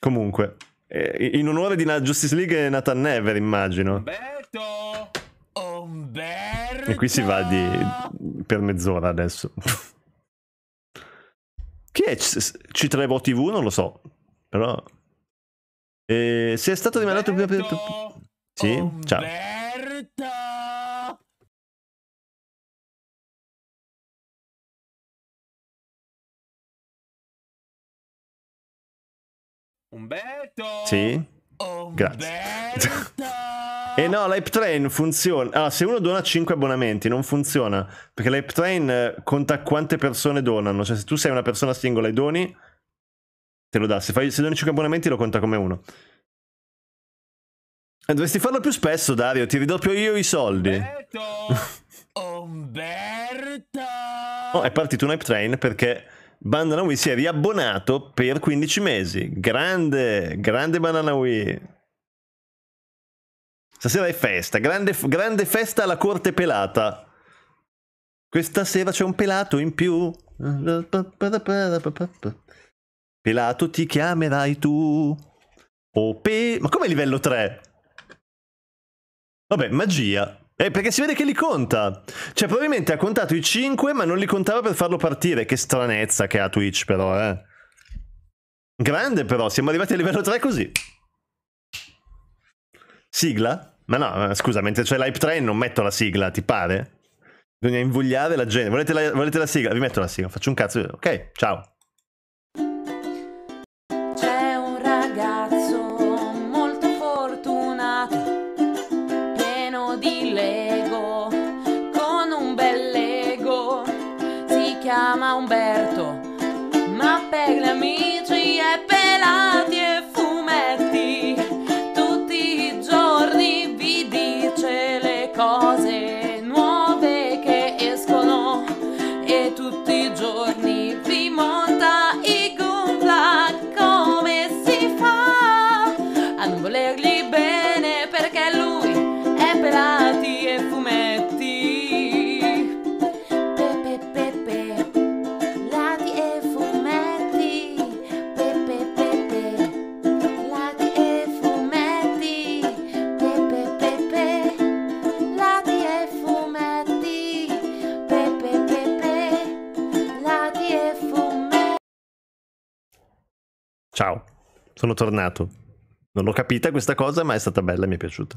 Comunque, eh, in onore di una Justice League Nathan Never, immagino. Umberto! Esatto. Umberto. E qui si va di... per mezz'ora adesso. Chi è c TV? Non lo so, però... Eh, se è stato rimandato prima per... Sì, Umberto. ciao. Umberto! Sì? Oh, Grazie. E <laughs> eh no, l'Hype Train funziona. Allora, ah, se uno dona 5 abbonamenti non funziona, perché l'Hype Train eh, conta quante persone donano. Cioè, se tu sei una persona singola e doni, te lo dà. Se, fai, se doni 5 abbonamenti lo conta come uno. E eh, dovresti farlo più spesso, Dario. Ti ridoppio io i soldi. Umberto! Umberto! <laughs> oh, è partito un Hype Train perché Bandanawee si è riabbonato per 15 mesi. Grande, grande Bandanawee. Stasera è festa, grande, grande, festa alla corte pelata. Questa sera c'è un pelato in più. Pelato ti chiamerai tu. Oh, Ma come livello 3? Vabbè, magia. Eh, perché si vede che li conta. Cioè, probabilmente ha contato i 5, ma non li contava per farlo partire. Che stranezza che ha Twitch, però, eh. Grande, però. Siamo arrivati a livello 3 così. Sigla? Ma no, scusa, mentre c'è l'hype 3 non metto la sigla, ti pare? Bisogna invogliare la gente. Volete la, volete la sigla? Vi metto la sigla, faccio un cazzo. Ok, ciao. Ciao, sono tornato. Non l'ho capita questa cosa, ma è stata bella, mi è piaciuta.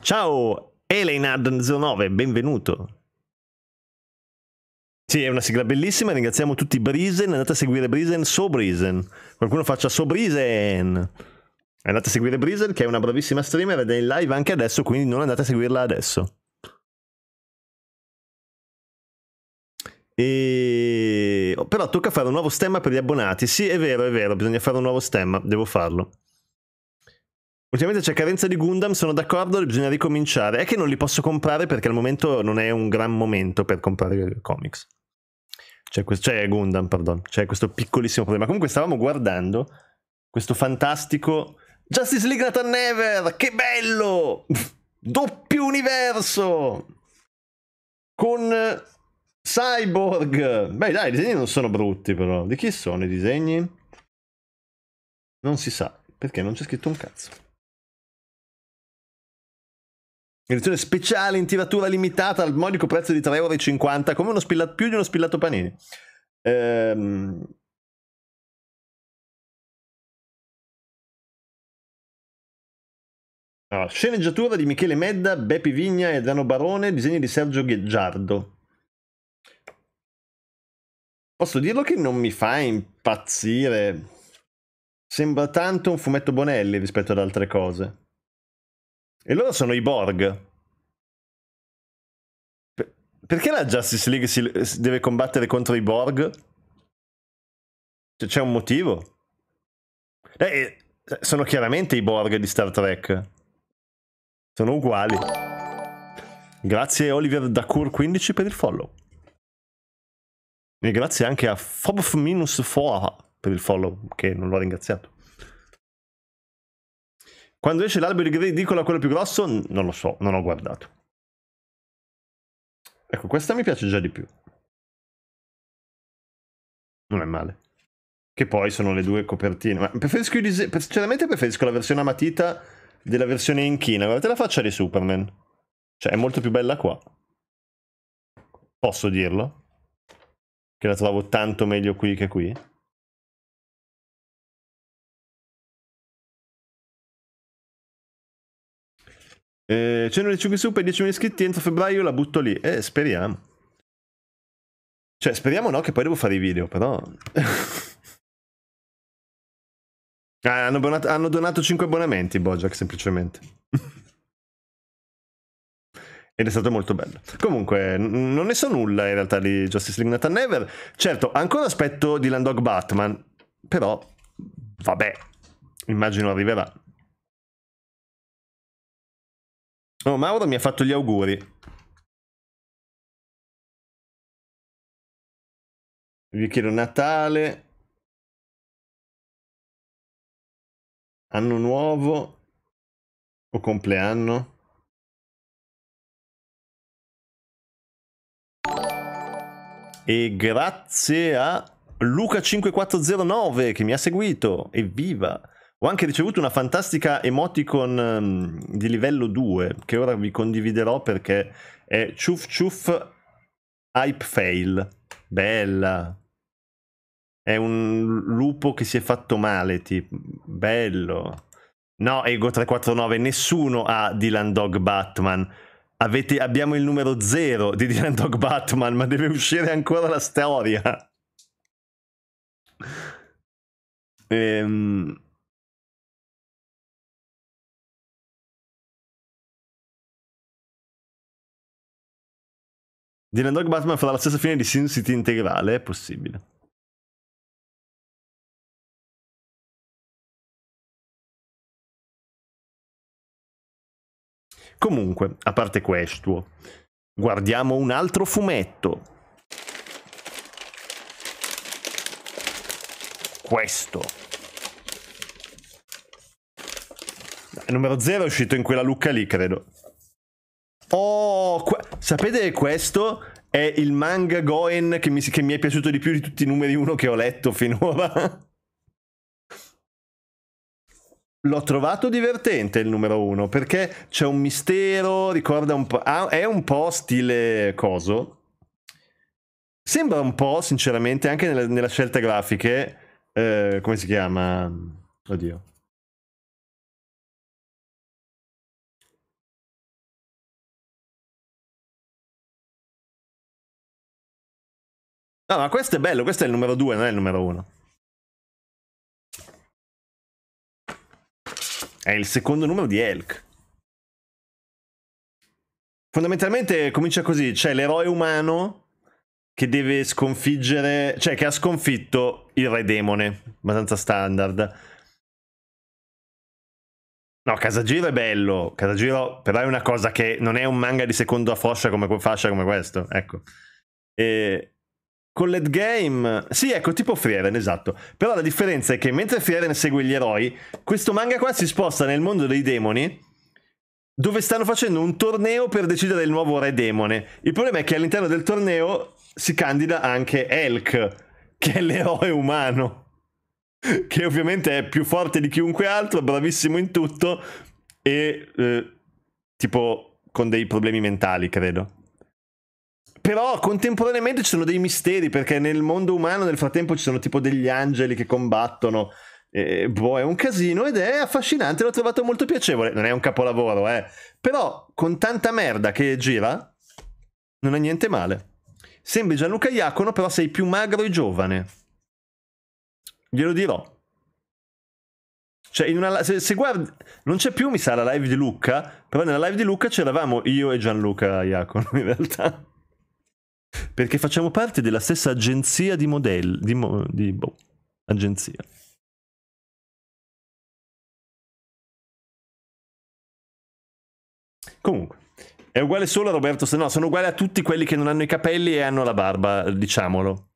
Ciao, Elenad09, benvenuto. Sì, è una sigla bellissima, ringraziamo tutti Brisen, andate a seguire Brisen, so Brisen. Qualcuno faccia so Brisen. Andate a seguire Brisen che è una bravissima streamer ed è in live anche adesso, quindi non andate a seguirla adesso. E vero. Però tocca fare un nuovo stemma per gli abbonati. Sì, è vero, è vero, bisogna fare un nuovo stemma, devo farlo. Ultimamente c'è carenza di Gundam, sono d'accordo, bisogna ricominciare. È che non li posso comprare perché al momento non è un gran momento per comprare comics. C'è, questo, c'è Gundam, perdono, c'è questo piccolissimo problema. Comunque stavamo guardando questo fantastico Justice League Nathan Never, che bello! <laughs> Doppio universo! Con Cyborg! Beh dai, i disegni non sono brutti però. Di chi sono i disegni? Non si sa, perché non c'è scritto un cazzo. Edizione speciale in tiratura limitata al modico prezzo di 3,50€, come uno spillato, più di uno spillato panini. Ehm... Allora, sceneggiatura di Michele Medda, Beppi Vigna e Dano Barone, disegni di Sergio Gheggiardo. Posso dirlo che non mi fa impazzire. Sembra tanto un fumetto Bonelli rispetto ad altre cose. E loro sono i Borg. perché la Justice League si deve combattere contro i Borg? Cioè, c'è un motivo? Eh, eh, sono chiaramente i Borg di Star Trek. Sono uguali. Grazie Oliver Dacour 15 per il follow. E grazie anche a Fob-4 per il follow, che non l'ho ringraziato. Quando esce l'albero di ridicola quello più grosso? Non lo so, non ho guardato. Ecco, questa mi piace già di più. Non è male. Che poi sono le due copertine. Ma preferisco, sinceramente preferisco la versione a matita della versione in china. Guardate la faccia di Superman. Cioè, è molto più bella qua. Posso dirlo? che la trovo tanto meglio qui che qui. Eh, c'è una 5 su per 10.000 iscritti entro febbraio, la butto lì. Eh, speriamo. Cioè, speriamo no, che poi devo fare i video, però... <laughs> ah, hanno, donato, hanno donato 5 abbonamenti, Bojack, semplicemente. <laughs> Ed è stato molto bello. Comunque, non ne so nulla in realtà di Justice League Nathan Never. Certo, ancora aspetto di Landog Batman, però vabbè, immagino arriverà. Oh, Mauro mi ha fatto gli auguri. Vi chiedo Natale. Anno nuovo o compleanno? E grazie a Luca5409 che mi ha seguito, evviva! Ho anche ricevuto una fantastica emoticon ehm, di livello 2 che ora vi condividerò perché è ciuff ciuff hype fail. Bella. È un lupo che si è fatto male, tipo. Bello. No, Ego349, nessuno ha Dylan Dog Batman. Avete, abbiamo il numero zero di Dylan Dog Batman, ma deve uscire ancora la storia. Ehm... Dylan Dog Batman farà la stessa fine di Sin City integrale, è possibile. Comunque, a parte questo, guardiamo un altro fumetto. Questo. Il numero 0 è uscito in quella lucca lì, credo. Oh, qu- sapete che questo è il manga Goen che mi, che mi è piaciuto di più di tutti i numeri 1 che ho letto finora? L'ho trovato divertente il numero uno perché c'è un mistero, ricorda un po'. Ah, è un po' stile coso. Sembra un po', sinceramente, anche nella, nella scelta grafiche. Eh, come si chiama? Oddio. No, ma questo è bello, questo è il numero 2, non è il numero 1. È il secondo numero di Elk. Fondamentalmente comincia così, c'è cioè l'eroe umano che deve sconfiggere, cioè che ha sconfitto il re demone, abbastanza standard. No, Casagiro è bello, Casagiro però è una cosa che non è un manga di seconda fascia come, fascia come questo, ecco. E, con l'ed game. Sì, ecco, tipo Frieren, esatto. Però la differenza è che mentre Frieren segue gli eroi, questo manga qua si sposta nel mondo dei demoni dove stanno facendo un torneo per decidere il nuovo re demone. Il problema è che all'interno del torneo si candida anche Elk, che è l'eroe umano, <laughs> che ovviamente è più forte di chiunque altro, bravissimo in tutto e eh, tipo con dei problemi mentali, credo. Però contemporaneamente ci sono dei misteri perché nel mondo umano nel frattempo ci sono tipo degli angeli che combattono. E, boh, è un casino ed è affascinante, l'ho trovato molto piacevole. Non è un capolavoro, eh. Però con tanta merda che gira, non è niente male. Sembri Gianluca Iacono, però sei più magro e giovane. Glielo dirò. Cioè, una, se, se guardi, non c'è più, mi sa, la live di Luca, però nella live di Luca c'eravamo io e Gianluca Iacono, <laughs> in realtà. Perché facciamo parte della stessa agenzia di modelli. Di, mo, di boh, agenzia. Comunque, è uguale solo a Roberto St- No, sono uguale a tutti quelli che non hanno i capelli e hanno la barba, diciamolo.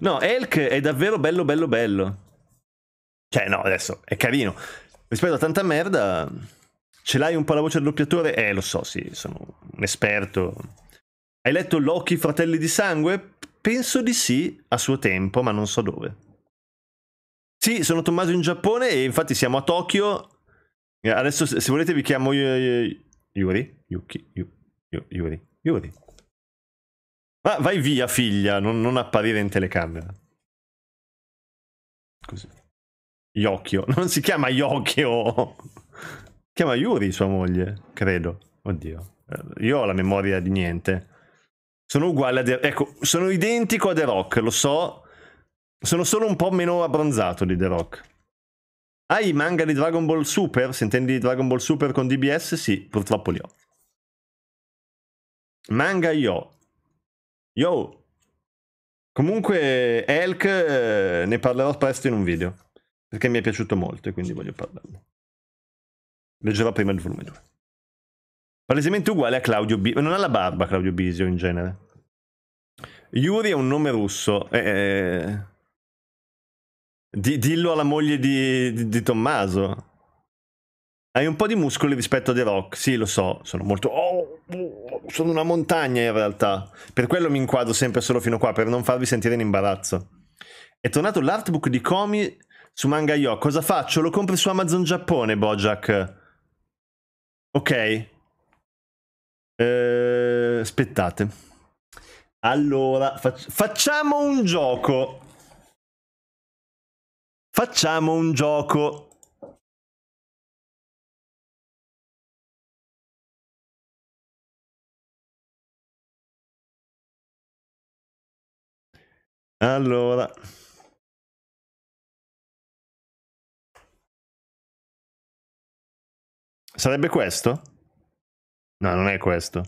No, Elk è davvero bello, bello, bello. Cioè, no, adesso è carino. Rispetto a tanta merda. Ce l'hai un po' la voce del doppiatore? Eh, lo so, sì, sono un esperto. Hai letto Loki Fratelli di Sangue? Penso di sì, a suo tempo, ma non so dove. Sì, sono Tommaso in Giappone e infatti siamo a Tokyo. Eh, adesso se volete vi chiamo Yuri. Yuki. Yuri. Yuri. Ma vai via figlia, non, non apparire in telecamera. Così. Yokio. <laughs> Non si chiama Yokio chiama Yuri sua moglie, credo. Oddio, eh, io ho la memoria di niente. Sono uguale a The Ecco, sono identico a The Rock, lo so. Sono solo un po' meno abbronzato di The Rock. Hai ah, i manga di Dragon Ball Super? Se intendi Dragon Ball Super con DBS, sì, purtroppo li ho. Manga io. Yo. Comunque, Elk eh, ne parlerò presto in un video. Perché mi è piaciuto molto e quindi voglio parlarne. Leggeva prima il volume 2. Palesemente uguale a Claudio Bisio. Non ha la barba Claudio Bisio in genere. Yuri è un nome russo. Eh, eh... Di- dillo alla moglie di-, di-, di Tommaso. Hai un po' di muscoli rispetto a The Rock. Sì, lo so, sono molto... Oh, oh sono una montagna in realtà. Per quello mi inquadro sempre solo fino qua, per non farvi sentire in imbarazzo. È tornato l'artbook di Komi su Manga Yo. Cosa faccio? Lo compri su Amazon Giappone, Bojack. Ok. Eh, aspettate. Allora, fac facciamo un gioco. Facciamo un gioco. Allora. Sarebbe questo? No, non è questo.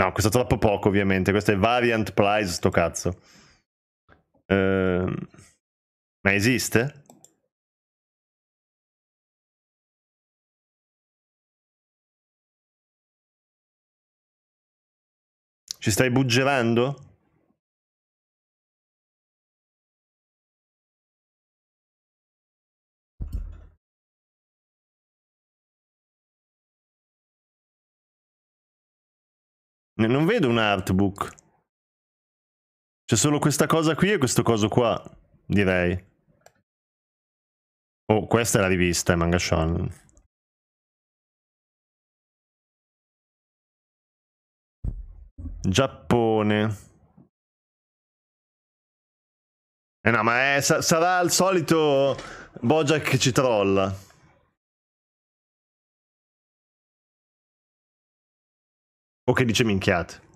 No, questo è troppo poco, ovviamente. Questo è variant price, sto cazzo. Ehm... ma esiste? Ci stai buggerando? Non vedo un artbook. C'è solo questa cosa qui e questo coso qua, direi. Oh, questa è la rivista, è Manga Shonen. Giappone. Eh no, ma è, sarà il solito Bojack che ci trolla. o che dice minchiate.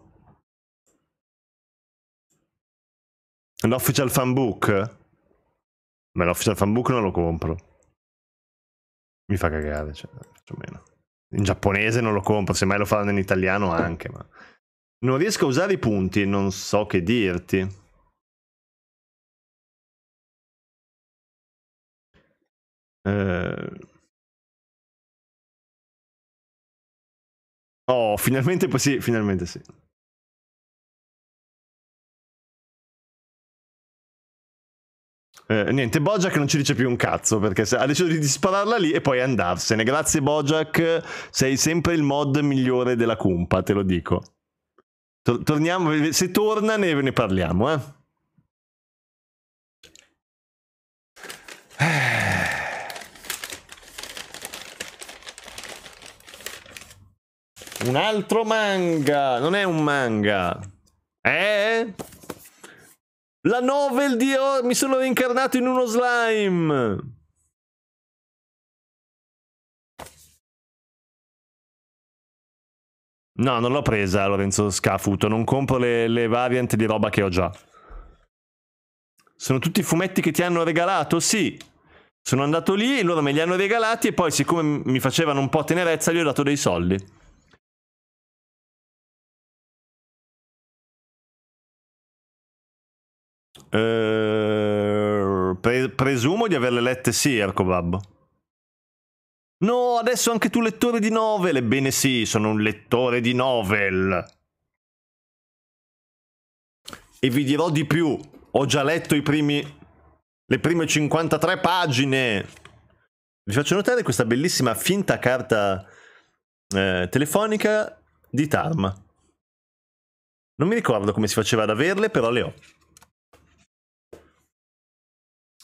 L'official fanbook? Ma l'official fanbook non lo compro. Mi fa cagare, cioè, faccio meno. In giapponese non lo compro, se mai lo fanno in italiano anche, ma... Non riesco a usare i punti, non so che dirti. Ehm... Oh, finalmente sì, finalmente sì. Eh, niente, Bojack non ci dice più un cazzo perché ha deciso di spararla lì e poi andarsene. Grazie Bojack, sei sempre il mod migliore della Kumpa, te lo dico. torniamo, se torna ne, ne parliamo, eh. Un altro manga! Non è un manga! Eh? La novel di... Oh, mi sono incarnato in uno slime! No, non l'ho presa Lorenzo Scafuto, non compro le, le, variant di roba che ho già. Sono tutti i fumetti che ti hanno regalato? Sì. Sono andato lì, loro me li hanno regalati e poi siccome mi facevano un po' tenerezza gli ho dato dei soldi. Eh, pre- presumo di averle lette sì, Arcobab. No, adesso anche tu lettore di novel. Ebbene sì, sono un lettore di novel. E vi dirò di più. Ho già letto i primi... Le prime 53 pagine. Vi faccio notare questa bellissima finta carta eh, telefonica di Tarma. Non mi ricordo come si faceva ad averle, però le ho.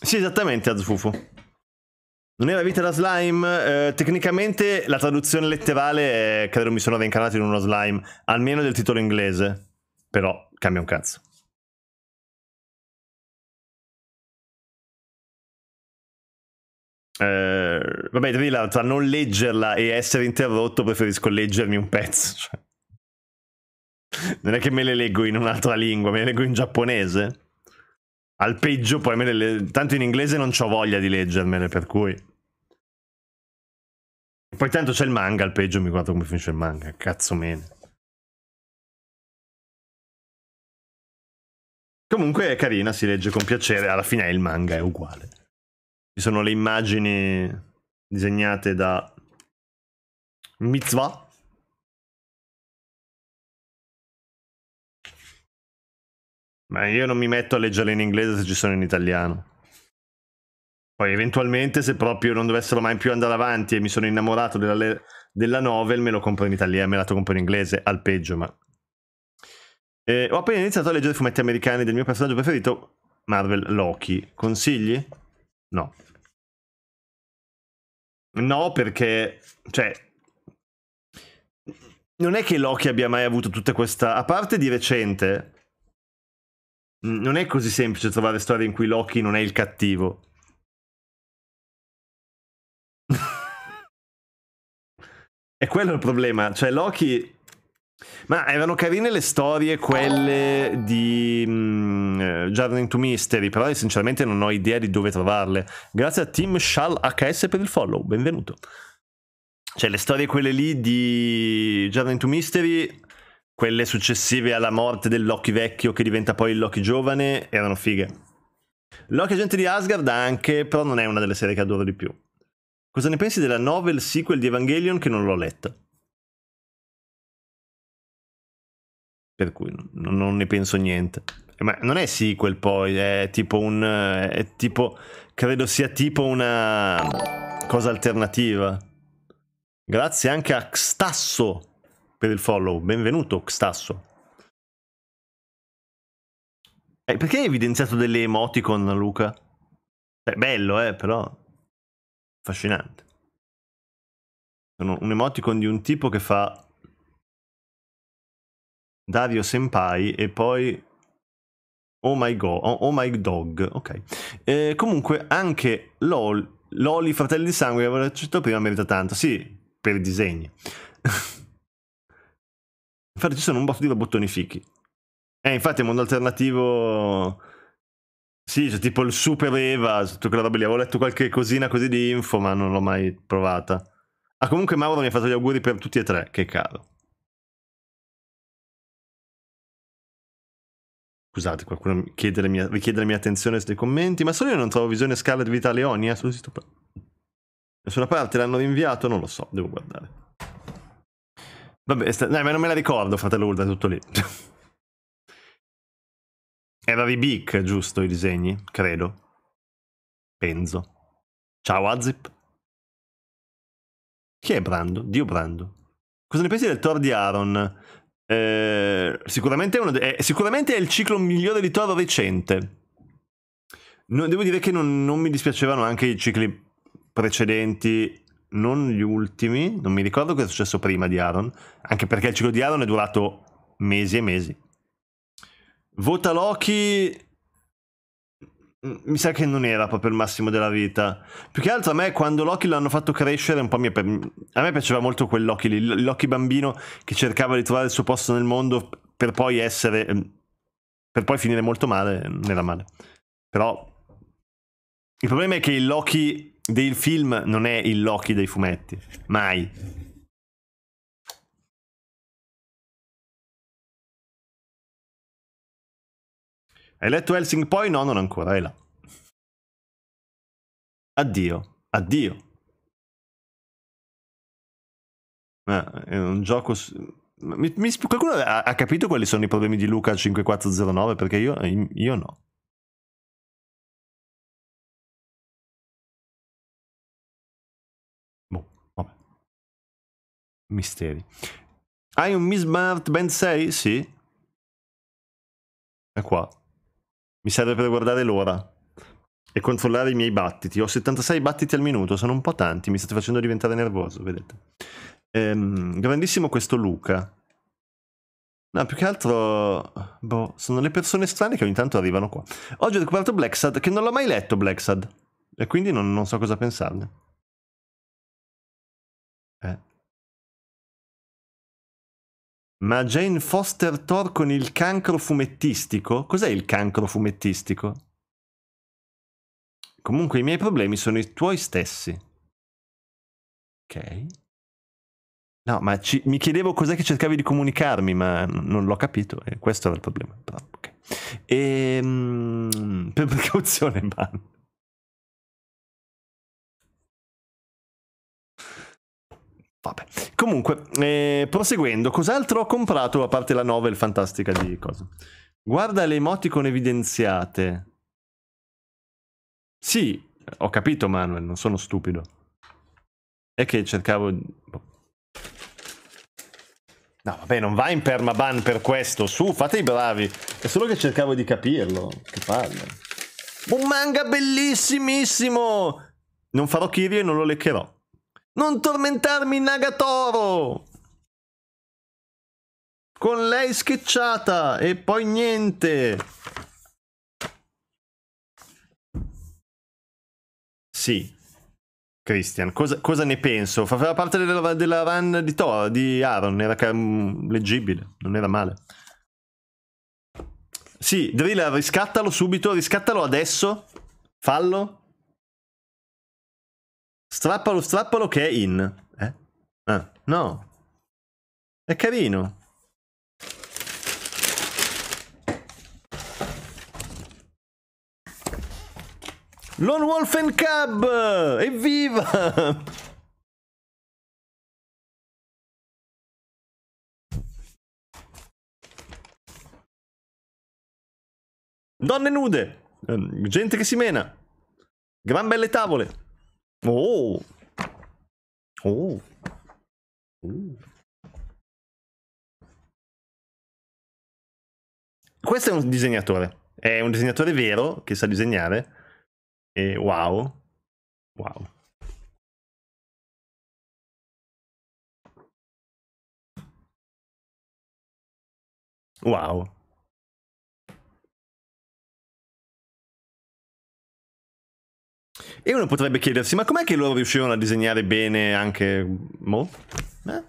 Sì, esattamente, Non è la vita da slime, eh, tecnicamente la traduzione letterale è credo mi sono reincarnato in uno slime, almeno del titolo inglese, però cambia un cazzo. Eh, vabbè, Davila, tra non leggerla e essere interrotto preferisco leggermi un pezzo. Cioè. Non è che me le leggo in un'altra lingua, me le leggo in giapponese al peggio poi me le... tanto in inglese non ho voglia di leggermele, per cui... Poi tanto c'è il manga, al peggio mi guardo come finisce il manga, cazzo meno. Comunque è carina, si legge con piacere, alla fine il manga è uguale. Ci sono le immagini disegnate da Mitzvah Ma io non mi metto a leggerle in inglese se ci sono in italiano. Poi eventualmente se proprio non dovessero mai più andare avanti e mi sono innamorato della, della novel me lo compro in italiano, me la compro in inglese, al peggio ma... Eh, ho appena iniziato a leggere i fumetti americani del mio personaggio preferito, Marvel Loki. Consigli? No. No perché... cioè... Non è che Loki abbia mai avuto tutta questa... A parte di recente, non è così semplice trovare storie in cui Loki non è il cattivo. <laughs> è quello il problema. Cioè, Loki. Ma erano carine le storie, quelle di um, mm, eh, Journey to Mystery, però io sinceramente non ho idea di dove trovarle. Grazie a Team Shall HS per il follow, benvenuto. Cioè, le storie quelle lì di Journey to Mystery quelle successive alla morte del Loki vecchio che diventa poi il Loki giovane erano fighe. Loki Agente di Asgard anche, però non è una delle serie che adoro di più. Cosa ne pensi della novel sequel di Evangelion che non l'ho letta? Per cui non, non ne penso niente. Eh, ma non è sequel poi, è tipo un... È tipo, credo sia tipo una cosa alternativa. Grazie anche a Stasso per il follow. Benvenuto, Stasso. Eh, perché hai evidenziato delle emoticon, Luca? È cioè, bello, eh, però. Affascinante. Sono un emoticon di un tipo che fa. Dario Senpai e poi. Oh my god, oh, oh my dog, ok. Eh, comunque anche LOL, Loli Fratelli di Sangue, che avevo detto prima, merita tanto. Sì, per i disegni. <laughs> Infatti ci sono un botto di bottoni fichi. Eh, infatti, mondo alternativo. Sì, c'è cioè, tipo il Super Eva, tutta quella roba lì. Avevo letto qualche cosina così di info, ma non l'ho mai provata. Ah, comunque Mauro mi ha fatto gli auguri per tutti e tre, che caro. Scusate, qualcuno richiede la mia, richiede la mia attenzione sui commenti, ma solo io non trovo visione Scarlet Vita Leonia sul sito. Da nessuna parte l'hanno rinviato, non lo so, devo guardare. Vabbè, sta... no, ma non me la ricordo, fratello Ulda, è tutto lì. Era di Ribic, giusto, i disegni? Credo. Penso. Ciao Azip. Chi è Brando? Dio Brando. Cosa ne pensi del Thor di Aaron? Eh, sicuramente, è de- eh, sicuramente, è il ciclo migliore di Thor recente. No, devo dire che non, non mi dispiacevano anche i cicli precedenti non gli ultimi, non mi ricordo cosa è successo prima di Aaron, anche perché il ciclo di Aaron è durato mesi e mesi. Vota Loki mm, mi sa che non era proprio il massimo della vita. Più che altro a me quando Loki l'hanno fatto crescere un po' mi a me piaceva molto quel Loki lì, il Loki bambino che cercava di trovare il suo posto nel mondo per poi essere mm, per poi finire molto male, non era male. Però il problema è che il Loki del film non è il Loki dei fumetti. Mai. Hai letto Helsing poi? No, non ancora, è là. Addio, addio. Ah, è un gioco... Mi, mi, qualcuno ha, ha, capito quali sono i problemi di Luca 5409? Perché io, io no. misteri. Hai un Miss Smart Band 6? Sì. È qua. Mi serve per guardare l'ora e controllare i miei battiti. Ho 76 battiti al minuto, sono un po' tanti, mi state facendo diventare nervoso, vedete. Ehm, grandissimo questo Luca. No, più che altro, boh, sono le persone strane che ogni tanto arrivano qua. Oggi ho recuperato Blacksad, che non l'ho mai letto Blacksad, e quindi non, non so cosa pensarne. Eh. Ma Jane Foster Thor con il cancro fumettistico? Cos'è il cancro fumettistico? Comunque i miei problemi sono i tuoi stessi. Ok. No, ma ci, mi chiedevo cos'è che cercavi di comunicarmi, ma non l'ho capito. E questo era il problema. Però, okay. E, ehm, mh, <laughs> per precauzione, ban. Vabbè. Comunque, eh, proseguendo, cos'altro ho comprato a parte la novel fantastica di cosa? Guarda le emoticon evidenziate. Sì, ho capito Manuel, non sono stupido. È che cercavo... Boh. No, vabbè, non va in permaban per questo. Su, fate i bravi. È solo che cercavo di capirlo. Che palle. Un manga bellissimissimo! Non farò Kirio e non lo leccherò. Non tormentarmi Nagatoro! Con lei schiacciata e poi niente! Sì. Christian, cosa, cosa ne penso? Faceva parte della, della run di, Thor, di Aaron, era mm, leggibile, non era male. Sì, Driller, riscattalo subito, riscattalo adesso, fallo, Strappalo, strappalo che è in. Eh? Ah, no. È carino. Lone Wolf and Cub! Evviva! Donne nude, gente che si mena, gran belle tavole. Oh. Oh. Uh. Questo è un disegnatore. È un disegnatore vero che sa disegnare. E wow. Wow. Wow. E uno potrebbe chiedersi, ma com'è che loro riuscivano a disegnare bene anche Mo? Eh?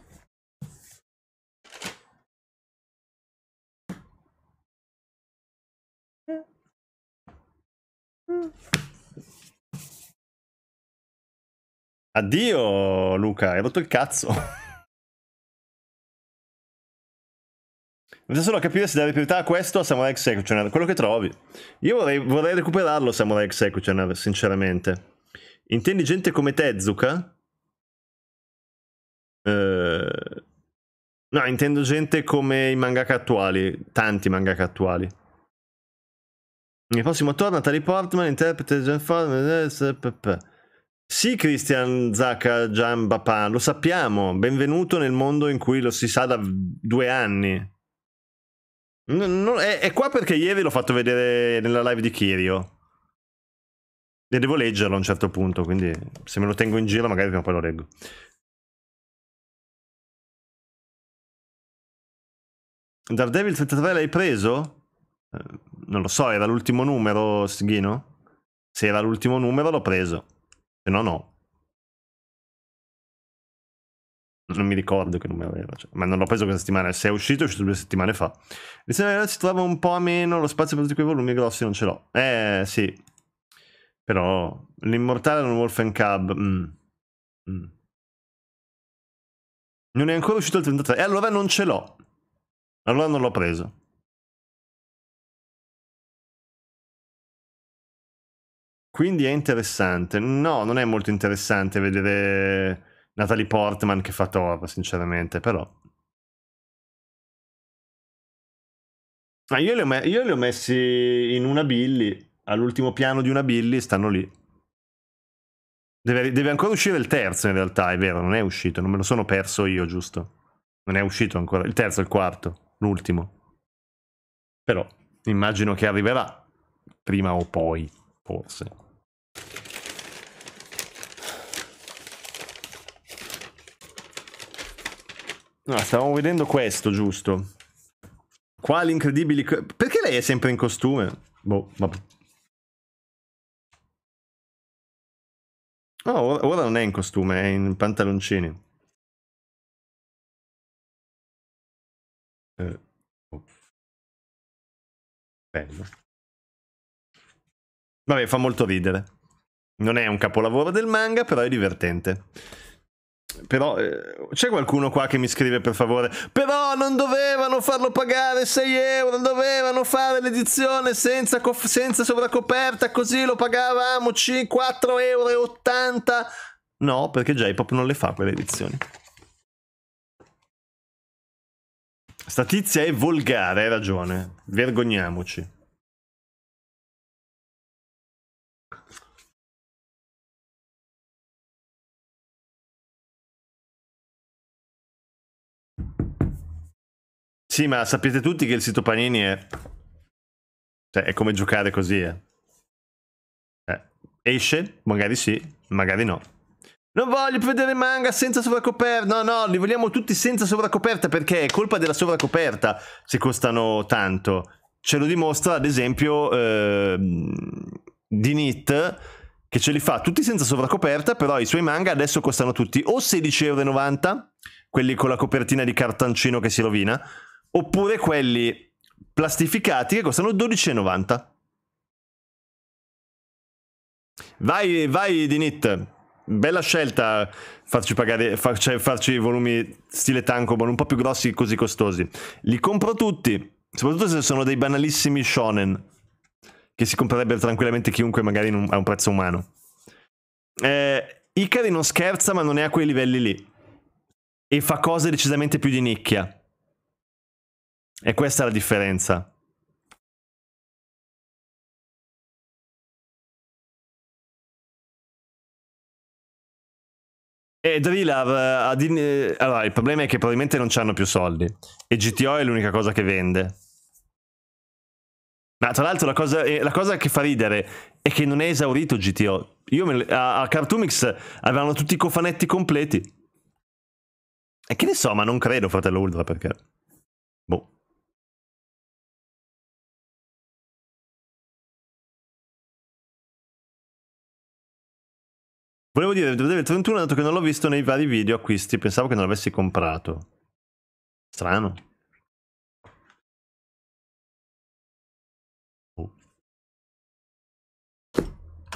Addio Luca, hai rotto il cazzo. Bisogna solo capire se dare priorità a questo o a Samurai Executioner, quello che trovi. Io vorrei, vorrei recuperarlo Samurai Executioner, sinceramente. Intendi gente come Tezuka? Uh, eh, no, intendo gente come i mangaka attuali, tanti mangaka attuali. Nel prossimo torno Natalie Portman interprete John Ford. Sì, Christian Zaka Jambapan, lo sappiamo. Benvenuto nel mondo in cui lo si sa da due anni. N- non- è-, è qua perché ieri l'ho fatto vedere nella live di Kirio. E devo leggerlo a un certo punto, quindi se me lo tengo in giro magari prima o poi lo leggo. Daredevil 33 l'hai preso? Eh, non lo so, era l'ultimo numero, Sighino? Se era l'ultimo numero l'ho preso, se no no. non mi ricordo che nome aveva, cioè, ma non l'ho preso questa settimana, se è uscito è uscito due settimane fa. Inizialmente si trova un po' a meno, lo spazio per tutti quei volumi grossi non ce l'ho. Eh sì, però l'immortale non Wolfen Cub... Mm. Mm. Non è ancora uscito il 33, e eh, allora non ce l'ho. Allora non l'ho preso. Quindi è interessante. No, non è molto interessante vedere Natalie Portman che fa torva, sinceramente, però. Ma ah, io, io li ho messi in una Billy, all'ultimo piano di una Billy, stanno lì. Deve, deve, ancora uscire il terzo in realtà, è vero, non è uscito, non me lo sono perso io, giusto? Non è uscito ancora, il terzo, il quarto, l'ultimo. Però immagino che arriverà, prima o poi, forse. No, stavamo vedendo questo, giusto? Quali incredibili... Perché lei è sempre in costume? Boh, ma... Oh, ora non è in costume, è in pantaloncini. Eh, oh. Bello. Vabbè, fa molto ridere. Non è un capolavoro del manga, però è divertente. Però eh, c'è qualcuno qua che mi scrive per favore. Però non dovevano farlo pagare 6 euro, dovevano fare l'edizione senza, cof- senza sovracoperta, così lo pagavamo 4,80 euro. No, perché J-Pop non le fa quelle edizioni. Statizia è volgare, hai ragione. Vergogniamoci. Sì, ma sapete tutti che il sito Panini è... Cioè, è come giocare così, eh. eh. Esce? Magari sì, magari no. Non voglio più vedere manga senza sovracoperta. No, no, li vogliamo tutti senza sovracoperta perché è colpa della sovracoperta se costano tanto. Ce lo dimostra, ad esempio, eh, Dinit che ce li fa tutti senza sovracoperta, però i suoi manga adesso costano tutti o 16,90 euro, quelli con la copertina di cartoncino che si rovina, oppure quelli plastificati che costano 12,90. Vai, vai, Dinit. Bella scelta farci pagare, cioè, farci, farci volumi stile Tankobon, un po' più grossi così costosi. Li compro tutti, soprattutto se sono dei banalissimi shonen, che si comprerebbero tranquillamente chiunque magari un, a un prezzo umano. Eh, Ikari non scherza ma non è a quei livelli lì. E fa cose decisamente più di nicchia. E questa è la differenza. E Drillab, eh, din- eh, allora, il problema è che probabilmente non c'hanno più soldi e GTO è l'unica cosa che vende. Ma tra l'altro la cosa, eh, la cosa che fa ridere è che non è esaurito GTO. Io me, a, a Cartoomix avevano tutti i cofanetti completi. E che ne so, ma non credo, fratello Ultra, perché... Boh. Volevo dire Daredevil 31, dato che non l'ho visto nei vari video acquisti, pensavo che non l'avessi comprato. Strano. Oh.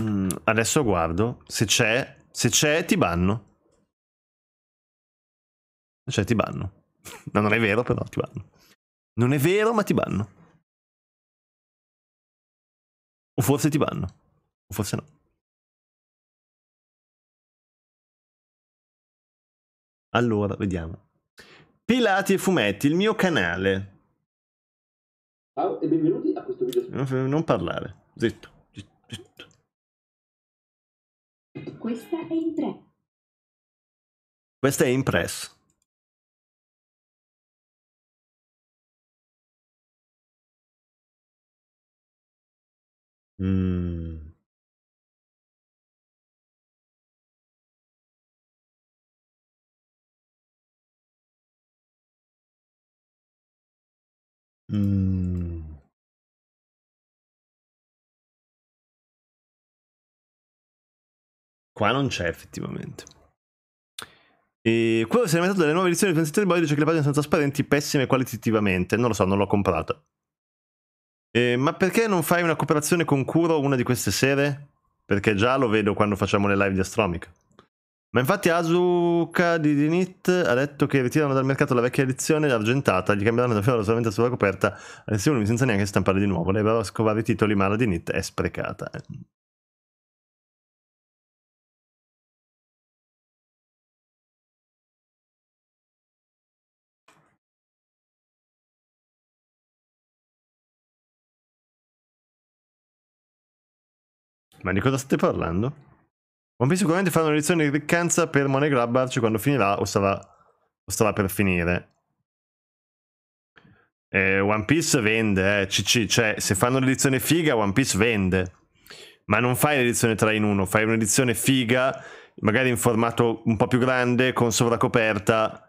Mm, adesso guardo. Se c'è, se c'è ti banno. Se c'è ti banno. <laughs> No, non è vero però, ti banno. Non è vero ma ti banno. O forse ti banno. O forse no. Allora, vediamo. Pelati e fumetti, il mio canale. Ciao e benvenuti a questo video. Non, parlare, zitto, zitto, zitto. Questa è in pre. Questa è in press. Mm. Mhmm. Qua non c'è effettivamente. E quello si è inventato delle nuove edizioni di Fantasy Boy dice che le pagine sono trasparenti, pessime qualitativamente. Non lo so, non l'ho comprata. E, ma perché non fai una cooperazione con Curo una di queste sere? Perché già lo vedo quando facciamo le live di Astromica. Ma infatti Asuka di Dinit ha detto che ritirano dal mercato la vecchia edizione argentata, gli cambieranno da fiore solamente sulla coperta all'insieme eh, senza neanche stampare di nuovo. Lei va a scovare i titoli, ma la Dinit è sprecata. Eh. Ma di cosa state parlando? One Piece sicuramente farà una lezione di ricchezza per Money Grabbarci cioè quando finirà o sarà, o sarà per finire. Eh, One Piece vende, eh, CC, cioè se fanno l'edizione figa One Piece vende. Ma non fai l'edizione 3 in 1, fai un'edizione figa, magari in formato un po' più grande, con sovracoperta.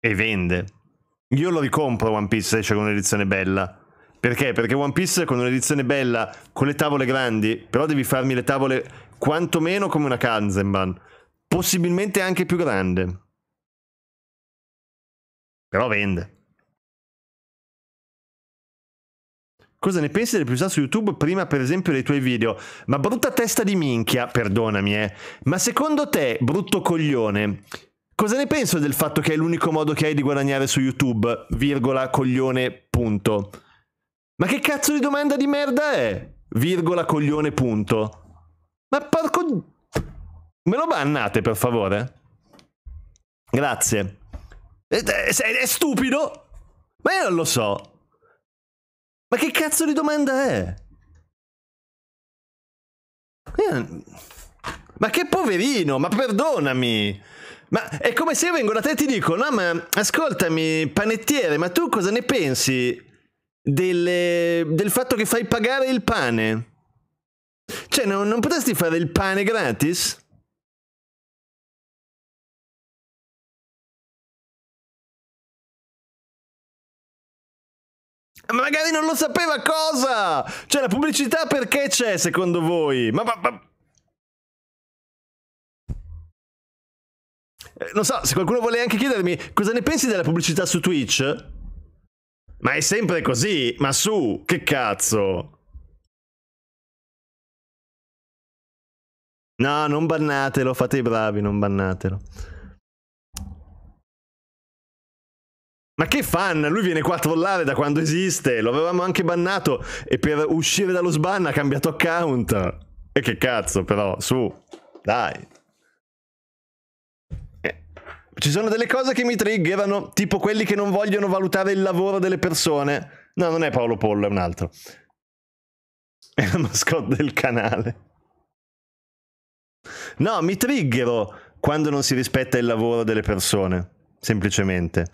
E vende. Io lo ricompro One Piece se c'è un'edizione bella. Perché? Perché One Piece con un'edizione bella, con le tavole grandi, però devi farmi le tavole quantomeno come una Kanzenban, possibilmente anche più grande. Però vende. Cosa ne pensi del più usato su YouTube prima, per esempio, dei tuoi video? Ma brutta testa di minchia, perdonami, eh. Ma secondo te, brutto coglione, cosa ne penso del fatto che è l'unico modo che hai di guadagnare su YouTube, virgola, coglione, punto? Ma che cazzo di domanda di merda è? Virgola coglione punto. Ma porco... Me lo bannate per favore? Grazie. È, eh, è, è stupido? Ma io non lo so. Ma che cazzo di domanda è? Ma che poverino, ma perdonami. Ma è come se io vengo da te e ti dico, no ma ascoltami panettiere, ma tu cosa ne pensi? delle, eh, del fatto che fai pagare il pane. Cioè, non, non potresti fare il pane gratis? Ma magari non lo sapeva cosa! Cioè, la pubblicità perché c'è, secondo voi? Ma, ma, ma... Eh, non so, se qualcuno vuole anche chiedermi cosa ne pensi della pubblicità su Twitch, ma è sempre così, ma su, che cazzo? No, non bannatelo, fate i bravi, non bannatelo. Ma che fan? Lui viene qua a trollare da quando esiste, lo avevamo anche bannato e per uscire dallo sban ha cambiato account. E che cazzo però, su, dai. Ci sono delle cose che mi triggerano, tipo quelli che non vogliono valutare il lavoro delle persone. No, non è Paolo Pollo, è un altro. È la mascotte del canale. No, mi triggero quando non si rispetta il lavoro delle persone, semplicemente.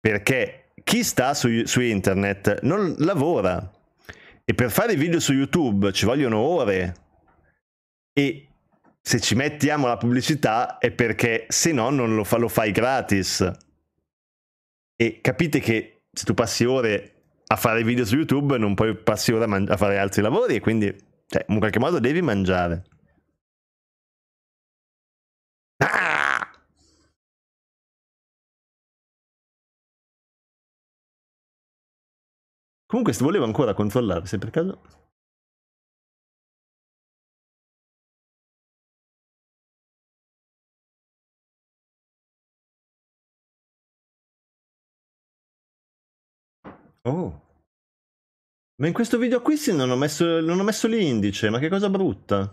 Perché chi sta su, su internet non lavora. E per fare video su YouTube ci vogliono ore. E se ci mettiamo la pubblicità è perché se no non lo, fa, lo fai gratis. E capite che se tu passi ore a fare video su YouTube non puoi passi ore a, man- a fare altri lavori e quindi cioè, in qualche modo devi mangiare. Ah! Comunque se volevo ancora controllare se per caso... Oh. Ma in questo video qui sì, non ho messo, non ho messo l'indice, ma che cosa brutta.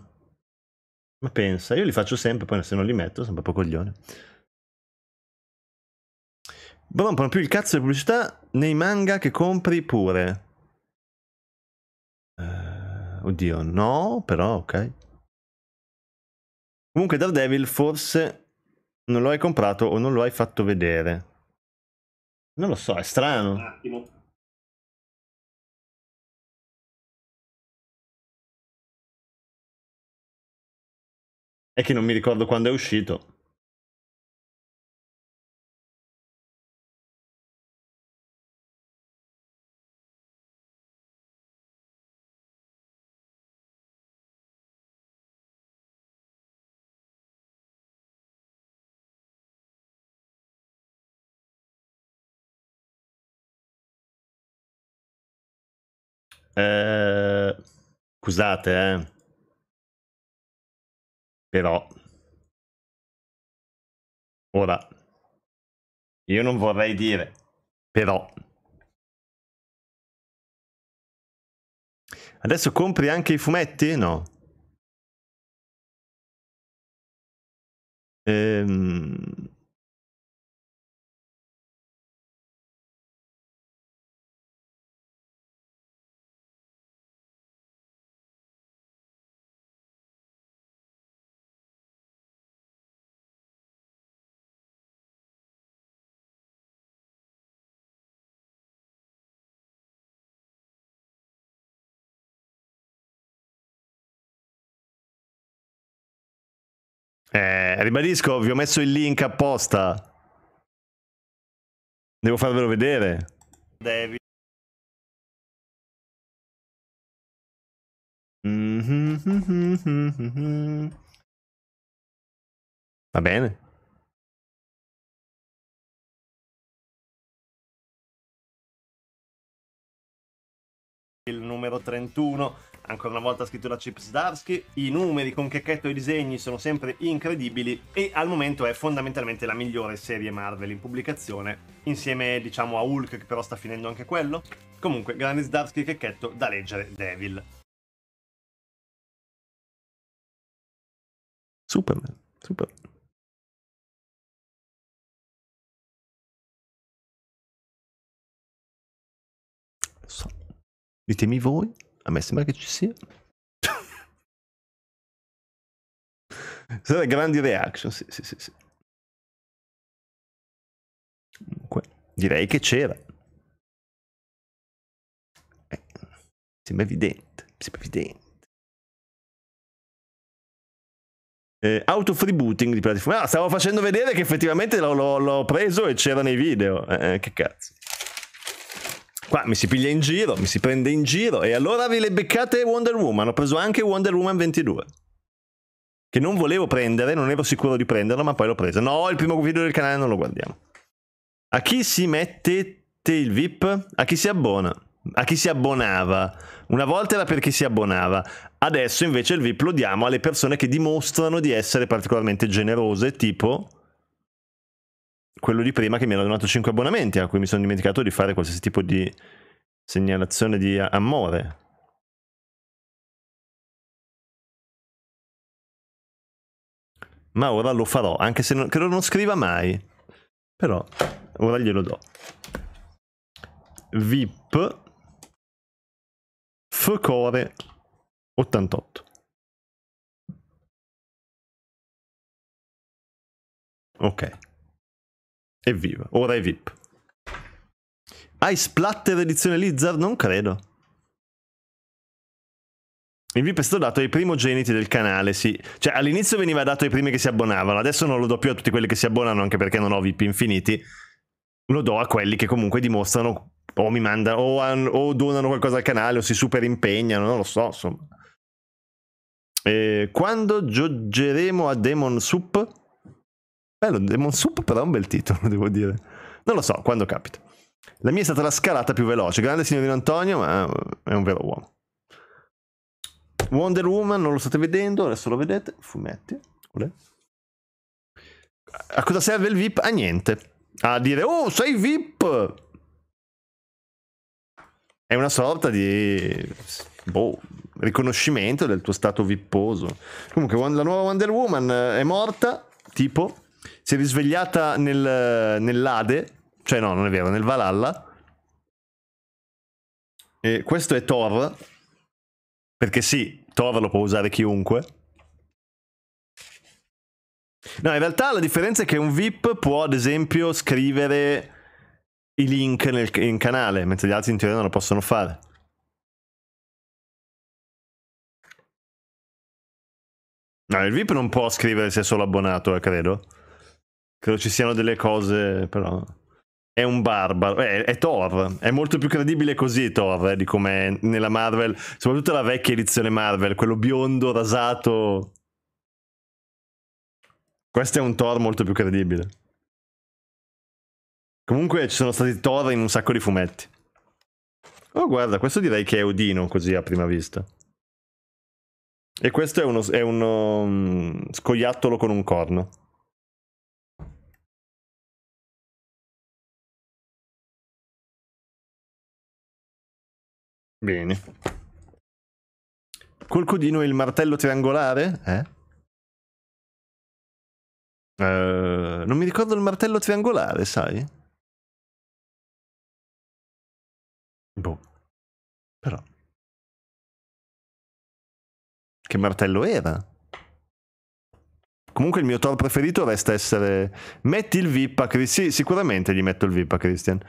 Ma pensa, io li faccio sempre, poi se non li metto sono proprio coglione. Rompono boh, più il cazzo di pubblicità nei manga che compri pure. Uh, oddio, no, però ok. Comunque Daredevil forse non lo hai comprato o non lo hai fatto vedere. Non lo so, è strano. Un attimo. E che non mi ricordo quando è uscito. Eh, scusate, eh. Però ora io non vorrei dire però Adesso compri anche i fumetti? No. Ehm Eh, ribadisco, vi ho messo il link apposta. Devo farvelo vedere. Devi. Mm-hmm. Va bene. Il numero 31 ancora una volta scritto da Chip Zdarsky, i numeri con Checchetto e i disegni sono sempre incredibili e al momento è fondamentalmente la migliore serie Marvel in pubblicazione, insieme diciamo a Hulk che però sta finendo anche quello. Comunque, grande Zdarsky e Checchetto da leggere Devil. Superman, Superman. So. Ditemi voi a me sembra che ci sia. Sono grandi reaction, sì, sì, sì, sì. Comunque, direi che c'era. Eh, sembra evidente, sembra evidente. Eh, auto freebooting di piattaforma. Ah, stavo facendo vedere che effettivamente l'ho, l'ho, l'ho preso e c'era nei video. Eh, eh che cazzo. Qua mi si piglia in giro, mi si prende in giro e allora vi le beccate Wonder Woman. Ho preso anche Wonder Woman 22. Che non volevo prendere, non ero sicuro di prenderlo, ma poi l'ho presa. No, il primo video del canale non lo guardiamo. A chi si mettete il VIP? A chi si abbona? A chi si abbonava? Una volta era per chi si abbonava. Adesso invece il VIP lo diamo alle persone che dimostrano di essere particolarmente generose, tipo quello di prima che mi hanno donato 5 abbonamenti a cui mi sono dimenticato di fare qualsiasi tipo di segnalazione di amore. Ma ora lo farò, anche se non, credo non scriva mai. Però ora glielo do. VIP Fcore 88. Ok. Evviva, ora è VIP. Hai splatter edizione Lizard? Non credo. Il VIP è stato dato ai primogeniti del canale, sì. Cioè, all'inizio veniva dato ai primi che si abbonavano, adesso non lo do più a tutti quelli che si abbonano, anche perché non ho VIP infiniti. Lo do a quelli che comunque dimostrano o mi mandano o, o donano qualcosa al canale o si super impegnano, non lo so, insomma. E eh, quando gioggeremo a Demon Soup? Bello, Demon Soup però è un bel titolo, <laughs> devo dire. Non lo so, quando capita. La mia è stata la scalata più veloce. Grande signorino Antonio, ma è un vero uomo. Wonder Woman, non lo state vedendo, adesso lo vedete. Fumetti. Olè. A cosa serve il VIP? A niente. A dire, oh, sei VIP! È una sorta di... Boh, riconoscimento del tuo stato vipposo. Comunque, la nuova Wonder Woman eh, è morta, tipo si è risvegliata nel, nell'Ade, cioè no, non è vero, nel Valhalla. E questo è Thor, perché sì, Thor lo può usare chiunque. No, in realtà la differenza è che un VIP può, ad esempio, scrivere i link nel, in canale, mentre gli altri in teoria non lo possono fare. No, il VIP non può scrivere se è solo abbonato, eh, credo. Credo ci siano delle cose, però... È un barbaro, è, eh, è Thor, è molto più credibile così Thor eh, di come nella Marvel, soprattutto la vecchia edizione Marvel, quello biondo, rasato. Questo è un Thor molto più credibile. Comunque ci sono stati Thor in un sacco di fumetti. Oh guarda, questo direi che è Odino così a prima vista. E questo è uno, è uno um, scoiattolo con un corno. Bene. Col codino e il martello triangolare? Eh? Uh, non mi ricordo il martello triangolare, sai? Boh. Però. Che martello era? Comunque il mio tor preferito resta essere... Metti il VIP a Christian. Sì, sicuramente gli metto il VIP a Christian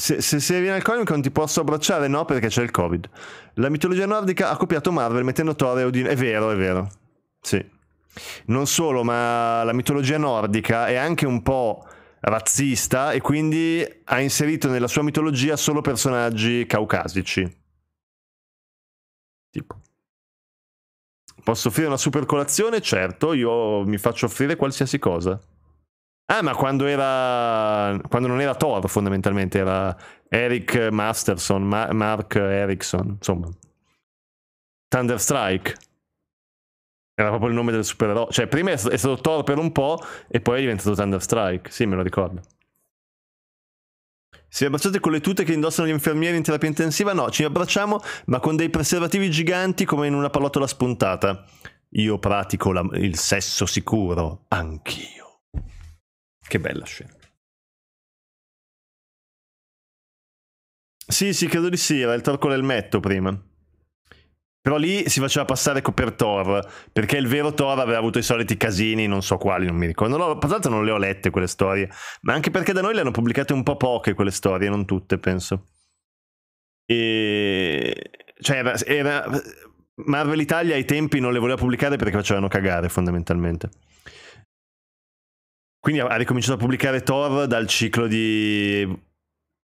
se, se, se, viene al comic non ti posso abbracciare, no, perché c'è il Covid. La mitologia nordica ha copiato Marvel mettendo Thor e Odin. È vero, è vero. Sì. Non solo, ma la mitologia nordica è anche un po' razzista e quindi ha inserito nella sua mitologia solo personaggi caucasici. Tipo. Posso offrire una super colazione? Certo, io mi faccio offrire qualsiasi cosa. Ah, ma quando era. Quando non era Thor, fondamentalmente, era Eric Masterson, Ma- Mark Erickson, insomma. Thunderstrike. Era proprio il nome del supereroe. Cioè, prima è stato Thor per un po' e poi è diventato Thunderstrike. Sì, me lo ricordo. Si abbracciate con le tute che indossano gli infermieri in terapia intensiva? No, ci abbracciamo, ma con dei preservativi giganti come in una pallottola spuntata. Io pratico la, il sesso sicuro, anch'io. Che bella scena. Sì, sì, credo di sì, era il torco con l'elmetto prima. Però lì si faceva passare per Thor, perché il vero Thor aveva avuto i soliti casini, non so quali, non mi ricordo. Non non le ho lette quelle storie, ma anche perché da noi le hanno pubblicate un po' poche quelle storie, non tutte, penso. E... Cioè, era, era... Marvel Italia ai tempi non le voleva pubblicare perché facevano cagare, fondamentalmente. Quindi ha ricominciato a pubblicare Thor dal ciclo di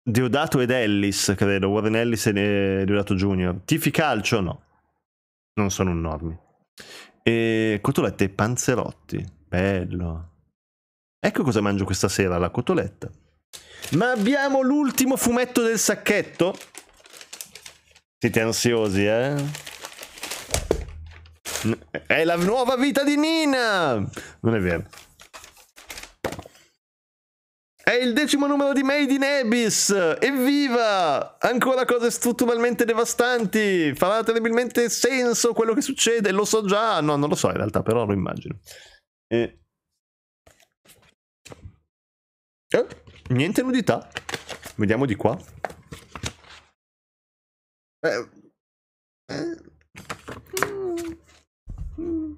Deodato ed Ellis, credo, Warren Ellis e eh, Deodato Junior. Tifi calcio? No, non sono un normi. E cotolette e panzerotti, bello. Ecco cosa mangio questa sera, la cotoletta. Ma abbiamo l'ultimo fumetto del sacchetto? Siete ansiosi, eh? È la nuova vita di Nina! Non è vero. È il decimo numero di Made in Abyss! Evviva! Ancora cose strutturalmente devastanti! Farà terribilmente senso quello che succede, lo so già! No, non lo so in realtà, però lo immagino. E... Eh, niente nudità. Vediamo di qua. Eh. Eh. Mm. Mm.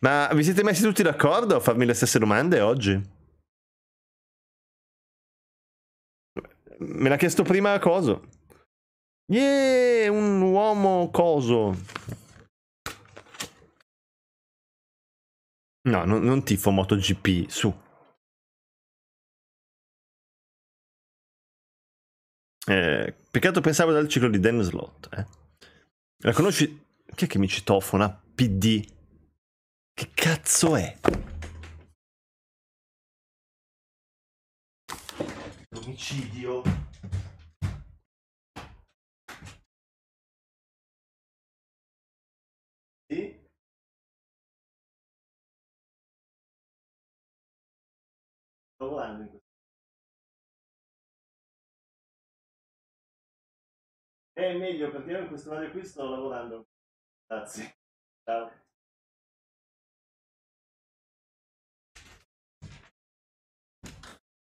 Ma vi siete messi tutti d'accordo a farmi le stesse domande oggi? Me l'ha chiesto prima Coso. Yeah, un uomo coso. No, non, non tifo MotoGP, su. Eh, peccato pensavo dal ciclo di Dan Slot. Eh. La conosci? Chi è che mi citofona? PD. Che cazzo è? L'omicidio. Sì? Sto volando È meglio perché io in questo modo qui sto lavorando. Grazie. Ciao.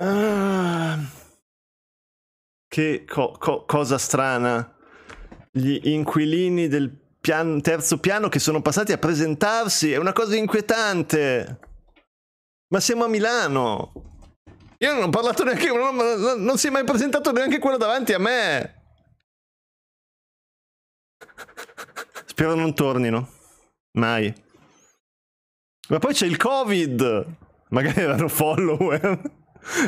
Ah. che co- co- cosa strana. Gli inquilini del pian- terzo piano che sono passati a presentarsi è una cosa inquietante. Ma siamo a Milano. Io non ho parlato neanche. Non, non si è mai presentato neanche quello davanti a me. Spero non tornino. Mai. Ma poi c'è il Covid. Magari erano follower.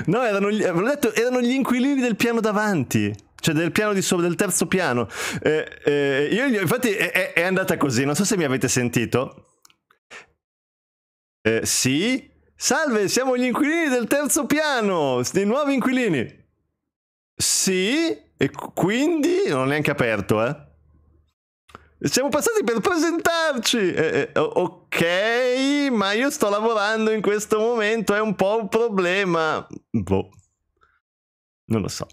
No, erano gli, detto, erano gli inquilini del piano davanti cioè del piano di sopra, del terzo piano. Eh, eh, io, infatti è, è, andata così, non so se mi avete sentito. Eh, sì? Salve, siamo gli inquilini del terzo piano, i nuovi inquilini. Sì? E quindi? Non ho neanche aperto, eh. Siamo passati per presentarci! Eh, ok, ma io sto lavorando in questo momento, è un po' un problema. Boh. Non lo so.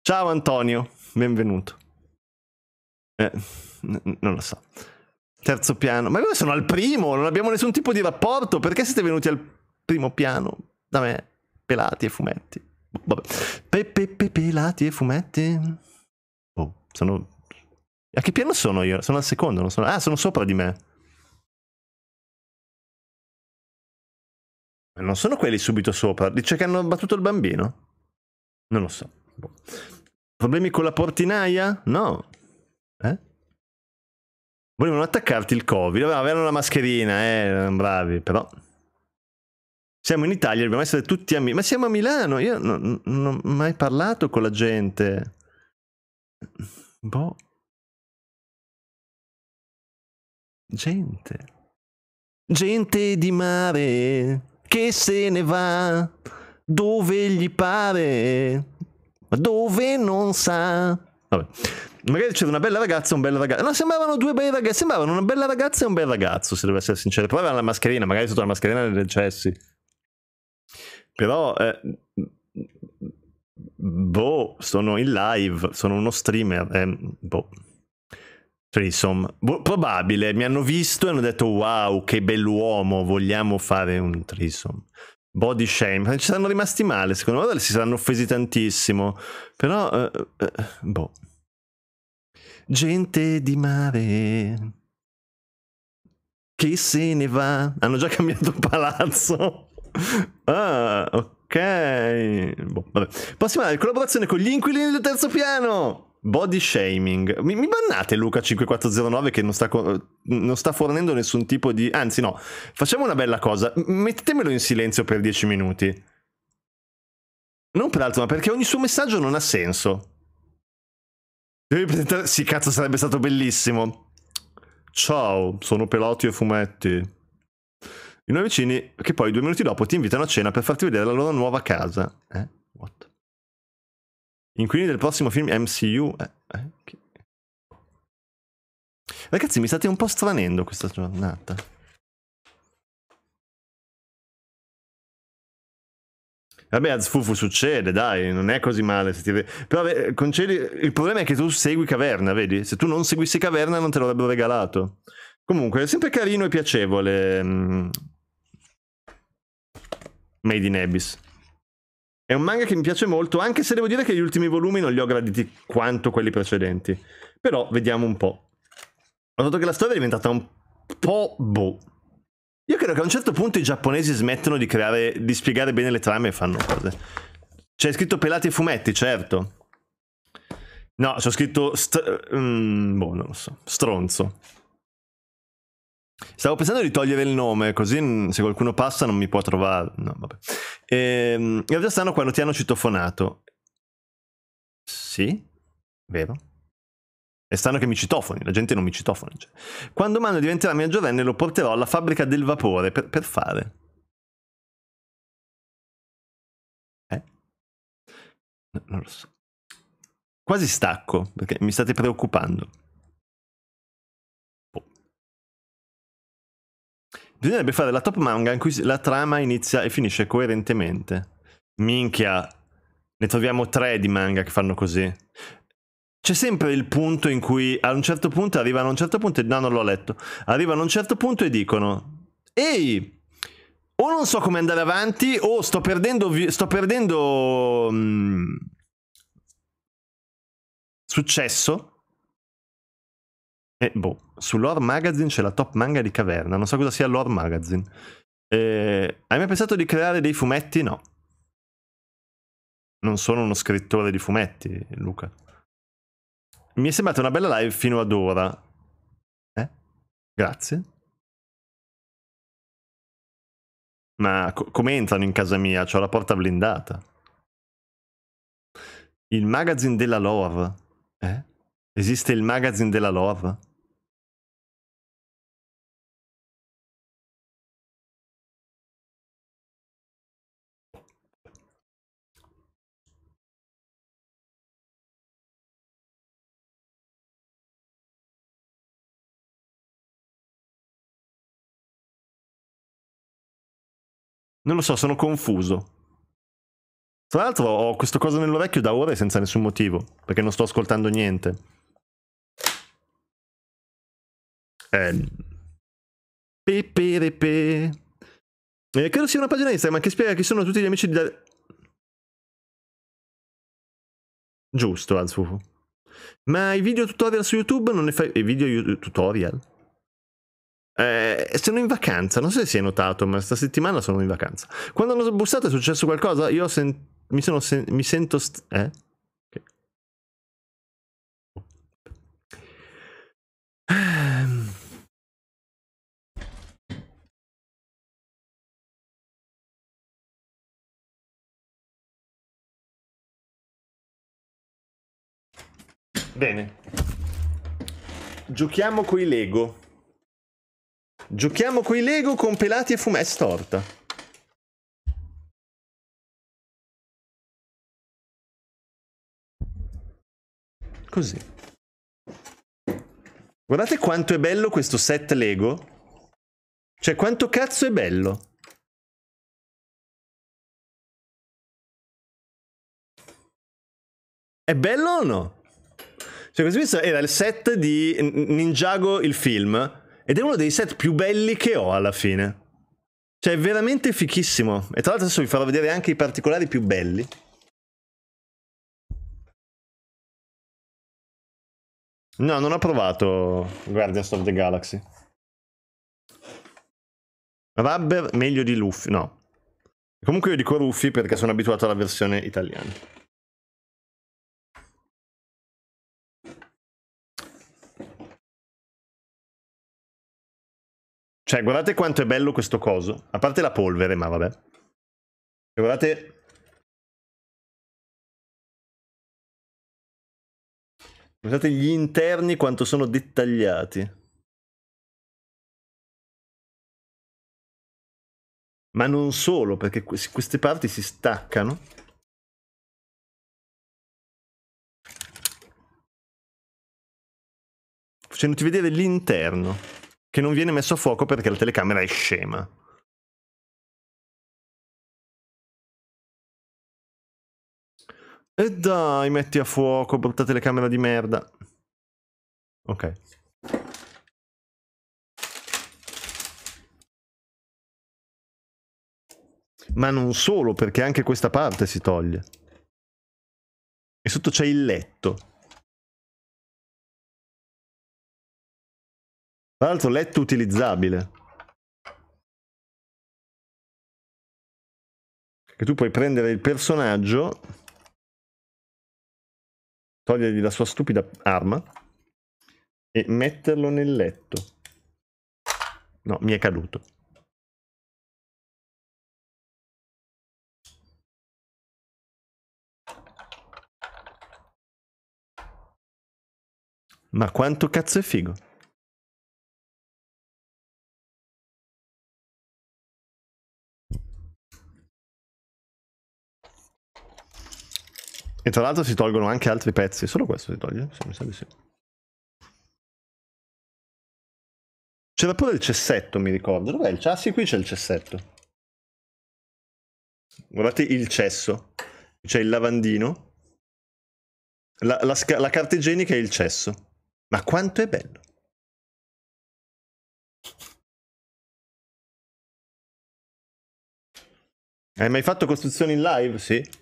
Ciao Antonio, benvenuto. Eh, non lo so. Terzo piano. Ma io sono al primo, non abbiamo nessun tipo di rapporto. Perché siete venuti al primo piano da me? Pelati e fumetti. Vabbè. Pe, pe, pe, pelati e fumetti? Oh, sono a che piano sono io? Sono al secondo, non sono... Ah, sono sopra di me. Ma non sono quelli subito sopra. Dice che hanno battuto il bambino? Non lo so. Boh. Problemi con la portinaia? No. Eh? Volevano attaccarti il covid. avevano la mascherina, eh, bravi, però... Siamo in Italia, dobbiamo essere tutti amici. Ma siamo a Milano, io non, non ho mai parlato con la gente. Boh. gente. Gente di mare che se ne va dove gli pare, ma dove non sa. Vabbè. Magari c'era una bella ragazza e un bel ragazzo. No, sembravano due bei ragazzi. Sembravano una bella ragazza e un bel ragazzo, se devo essere sincero. Però aveva la mascherina, magari sotto la mascherina ne recessi. Però, eh, boh, sono in live, sono uno streamer. Eh, boh. Trisom. Cioè, boh, probabile, mi hanno visto e hanno detto wow, che bell'uomo, vogliamo fare un trisom. Body shame, ci saranno rimasti male, secondo me si saranno offesi tantissimo, però... Eh, eh, boh. Gente di mare che se ne va. Hanno già cambiato <laughs> palazzo. ah, ok. Boh, vabbè. Prossima collaborazione con gli inquilini del terzo piano. Body shaming. Mi, mi bannate Luca5409 che non sta, non sta, fornendo nessun tipo di... Anzi no, facciamo una bella cosa. Mettetemelo in silenzio per 10 minuti. Non per altro, ma perché ogni suo messaggio non ha senso. Devi presentare... Sì, cazzo, sarebbe stato bellissimo. Ciao, sono Peloti e Fumetti. I nuovi vicini che poi due minuti dopo ti invitano a cena per farti vedere la loro nuova casa. Eh? What? Inquilini del prossimo film MCU. Eh, eh, che... Ragazzi, mi state un po' stranendo questa giornata. Vabbè, a Zfufu succede, dai, non è così male. Se ti... Però eh, concedi... il problema è che tu segui Caverna, vedi? Se tu non seguissi Caverna non te l'avrebbero regalato. Comunque, è sempre carino e piacevole. Mm, Made in Abyss. È un manga che mi piace molto, anche se devo dire che gli ultimi volumi non li ho graditi quanto quelli precedenti. Però vediamo un po'. Ho notato che la storia è diventata un po' boh. Io credo che a un certo punto i giapponesi smettono di, creare, di spiegare bene le trame e fanno cose. C'è scritto pelati e fumetti, certo. No, c'è scritto... St- mm, boh, non lo so. Stronzo. Stavo pensando di togliere il nome, così se qualcuno passa non mi può trovare. No, vabbè. E, ehm, in realtà stanno quando ti hanno citofonato. Sì, vero? È strano che mi citofoni, la gente non mi citofona. Cioè. Quando Mano diventerà mia giovane lo porterò alla fabbrica del vapore per, per fare. Eh? No, non lo so. Quasi stacco, perché mi state preoccupando. Bisognerebbe fare la top manga in cui la trama inizia e finisce coerentemente. Minchia, ne troviamo tre di manga che fanno così. C'è sempre il punto in cui a un certo punto arrivano a un certo punto e no, non l'ho letto. Arrivano a un certo punto e dicono: Ehi, o non so come andare avanti, o sto perdendo. Vi- sto perdendo. Mh, mm, successo. E boh su Lore Magazine c'è la top manga di Caverna, non so cosa sia Lore Magazine. Eh, hai mai pensato di creare dei fumetti? No. Non sono uno scrittore di fumetti, Luca. Mi è sembrata una bella live fino ad ora. Eh? Grazie. Ma co- come entrano in casa mia? C'ho la porta blindata. Il magazine della lore. Eh? Esiste il magazine della lore? Non lo so, sono confuso. Tra l'altro ho questa cosa nell'orecchio da ore senza nessun motivo, perché non sto ascoltando niente. Eh. Peperepe. Eh, credo sia una pagina Instagram che spiega chi sono tutti gli amici di... Da... Giusto, Alfufu. Ma i video tutorial su YouTube non ne fai... I video tutorial? Eh, sono in vacanza, non so se si è notato, ma sta settimana sono in vacanza. Quando hanno bussato è successo qualcosa? Io sen- mi, sen- mi, sento... St- eh? Bene. Giochiamo con i Lego. Giochiamo coi Lego con pelati e fumetti. È storta. Così. Guardate quanto è bello questo set Lego. Cioè, quanto cazzo è bello. È bello o no? Cioè, questo era il set di Ninjago il film ed è uno dei set più belli che ho alla fine. Cioè, è veramente fichissimo. E tra l'altro adesso vi farò vedere anche i particolari più belli. No, non ho provato Guardians of the Galaxy. Rubber meglio di Luffy, no. Comunque io dico Luffy perché sono abituato alla versione italiana. Cioè, guardate quanto è bello questo coso. A parte la polvere, ma vabbè. Cioè, guardate... Guardate gli interni quanto sono dettagliati. Ma non solo, perché queste parti si staccano. Facendoti vedere l'interno che non viene messo a fuoco perché la telecamera è scema. E dai, metti a fuoco, brutta telecamera di merda. Ok. Ma non solo, perché anche questa parte si toglie. E sotto c'è il letto. Tra l'altro letto utilizzabile. Che tu puoi prendere il personaggio, togliergli la sua stupida arma e metterlo nel letto. No, mi è caduto. Ma quanto cazzo è figo? E tra l'altro si tolgono anche altri pezzi, solo questo si toglie? Sì, mi sa di sì. C'era pure il cessetto, mi ricordo. Dov'è il cessetto? Ah sì, qui c'è il cessetto. Guardate il cesso. C'è il lavandino. La, la, la carta igienica è il cesso. Ma quanto è bello. Hai mai fatto costruzioni in live? Sì.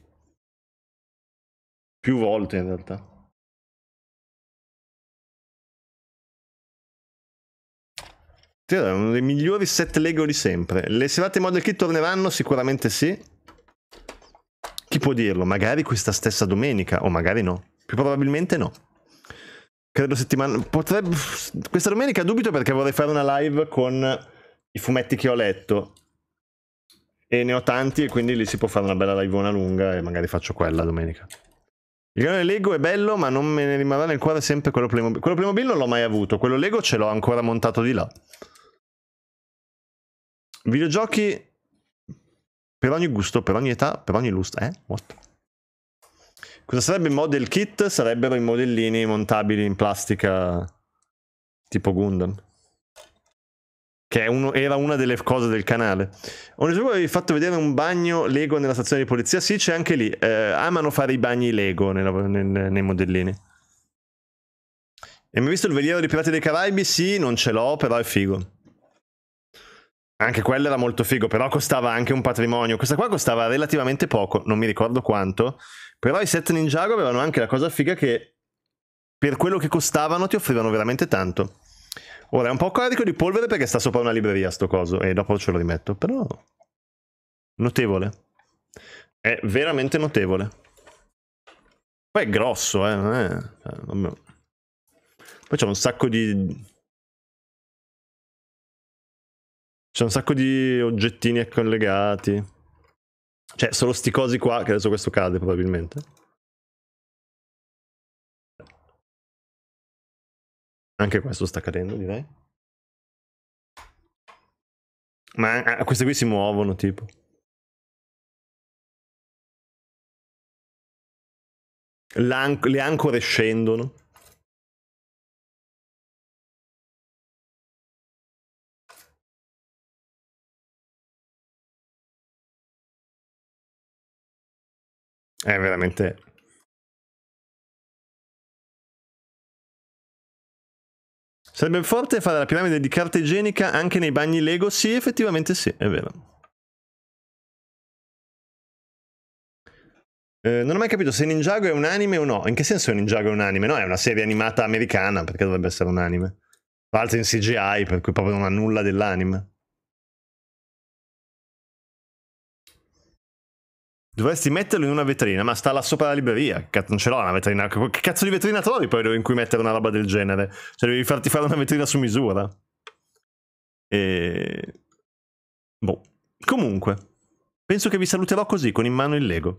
Più volte in realtà. Era uno dei migliori set Lego di sempre. Le serate Model Kit torneranno? Sicuramente sì. Chi può dirlo? Magari questa stessa domenica, o magari no. Più probabilmente no. Credo settimana... Potrebbe... Questa domenica dubito perché vorrei fare una live con i fumetti che ho letto. E ne ho tanti e quindi lì si può fare una bella live lunga e magari faccio quella domenica. Il grande Lego è bello, ma non me ne rimarrà nel cuore sempre quello Playmobil. Quello Playmobil non l'ho mai avuto, quello Lego ce l'ho ancora montato di là. Videogiochi per ogni gusto, per ogni età, per ogni lust. Eh? What? Cosa sarebbe il model kit? Sarebbero i modellini montabili in plastica tipo Gundam che uno, era una delle cose del canale. Ogni giorno avevi fatto vedere un bagno Lego nella stazione di polizia. Sì, c'è anche lì. Eh, amano fare i bagni Lego nella, nel, nei modellini. E mi hai visto il veliero di Pirati dei Caraibi? Sì, non ce l'ho, però è figo. Anche quello era molto figo, però costava anche un patrimonio. Questa qua costava relativamente poco, non mi ricordo quanto. Però i set Ninjago avevano anche la cosa figa che per quello che costavano ti offrivano veramente tanto. Ora è un po' carico di polvere perché sta sopra una libreria sto coso e dopo ce lo rimetto, però notevole. È veramente notevole. Poi è grosso, eh, non è... Cioè, Poi c'è un sacco di... C'è un sacco di oggettini collegati. Cioè, solo sti cosi qua, che adesso questo cade probabilmente. Anche questo sta cadendo, direi. Ma eh, queste qui si muovono, tipo. L'an- le ancore scendono. È veramente Sarebbe forte fare la piramide di carta igienica anche nei bagni Lego? Sì, effettivamente sì, è vero. Eh, non ho mai capito se Ninjago è un anime o no. In che senso Ninjago è un anime? No, è una serie animata americana, perché dovrebbe essere un anime. Tra l'altro in CGI, per cui proprio non ha nulla dell'anime. Dovresti metterlo in una vetrina, ma sta là sopra la libreria. Cazzo, non ce l'ho una vetrina. Che cazzo di vetrina trovi poi in cui mettere una roba del genere? Cioè, devi farti fare una vetrina su misura. E. Boh. Comunque, penso che vi saluterò così, con in mano il Lego.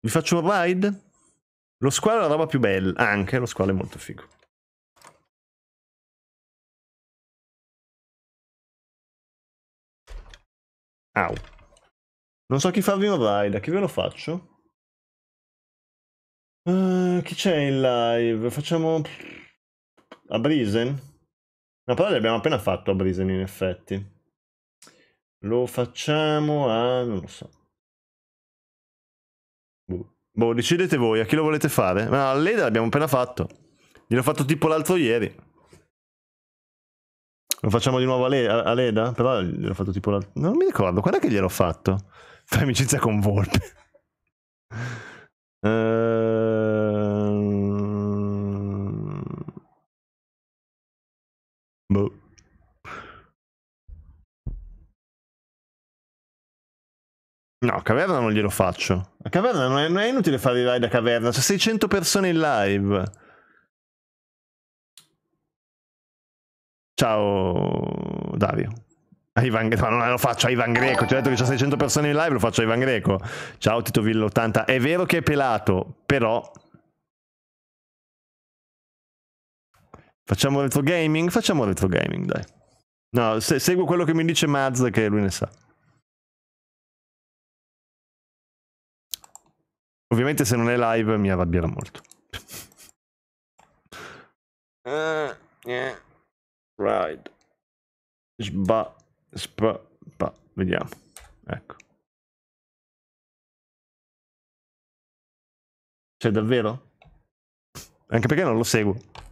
Vi faccio un ride? Lo squalo è la roba più bella. Ah, anche lo squalo è molto figo. Au. Non so chi farvi un raid, a chi ve lo faccio? Uh, chi c'è in live? Facciamo... A Brisen? No, però l'abbiamo appena fatto a Brisen in effetti. Lo facciamo a... non lo so. Boh, boh decidete voi, a chi lo volete fare? Ma no, Leda l'abbiamo appena fatto. Gliel'ho fatto tipo l'altro ieri. Lo facciamo di nuovo a, Le- a Leda? Però gliel'ho fatto tipo l'altro... Non mi ricordo, quando è che gliel'ho fatto? <laughs> Fai amicizia con Volpe. Uh... Boh. No, caverna non glielo faccio. A caverna non è, non è inutile fare i live da caverna, c'è 600 persone in live. Ciao Dario. Ivan, ma non lo faccio a Ivan Greco, ti ho detto che c'è 600 persone in live, lo faccio a Ivan Greco. Ciao Tito Villo 80, è vero che è pelato, però... Facciamo retro gaming? Facciamo retro gaming, dai. No, se, seguo quello che mi dice Maz, che lui ne sa. Ovviamente se non è live mi arrabbierà molto. uh, eh, yeah. Right. Sba Sp pa. Vediamo. Ecco. C'è cioè, davvero? Anche perché non lo seguo.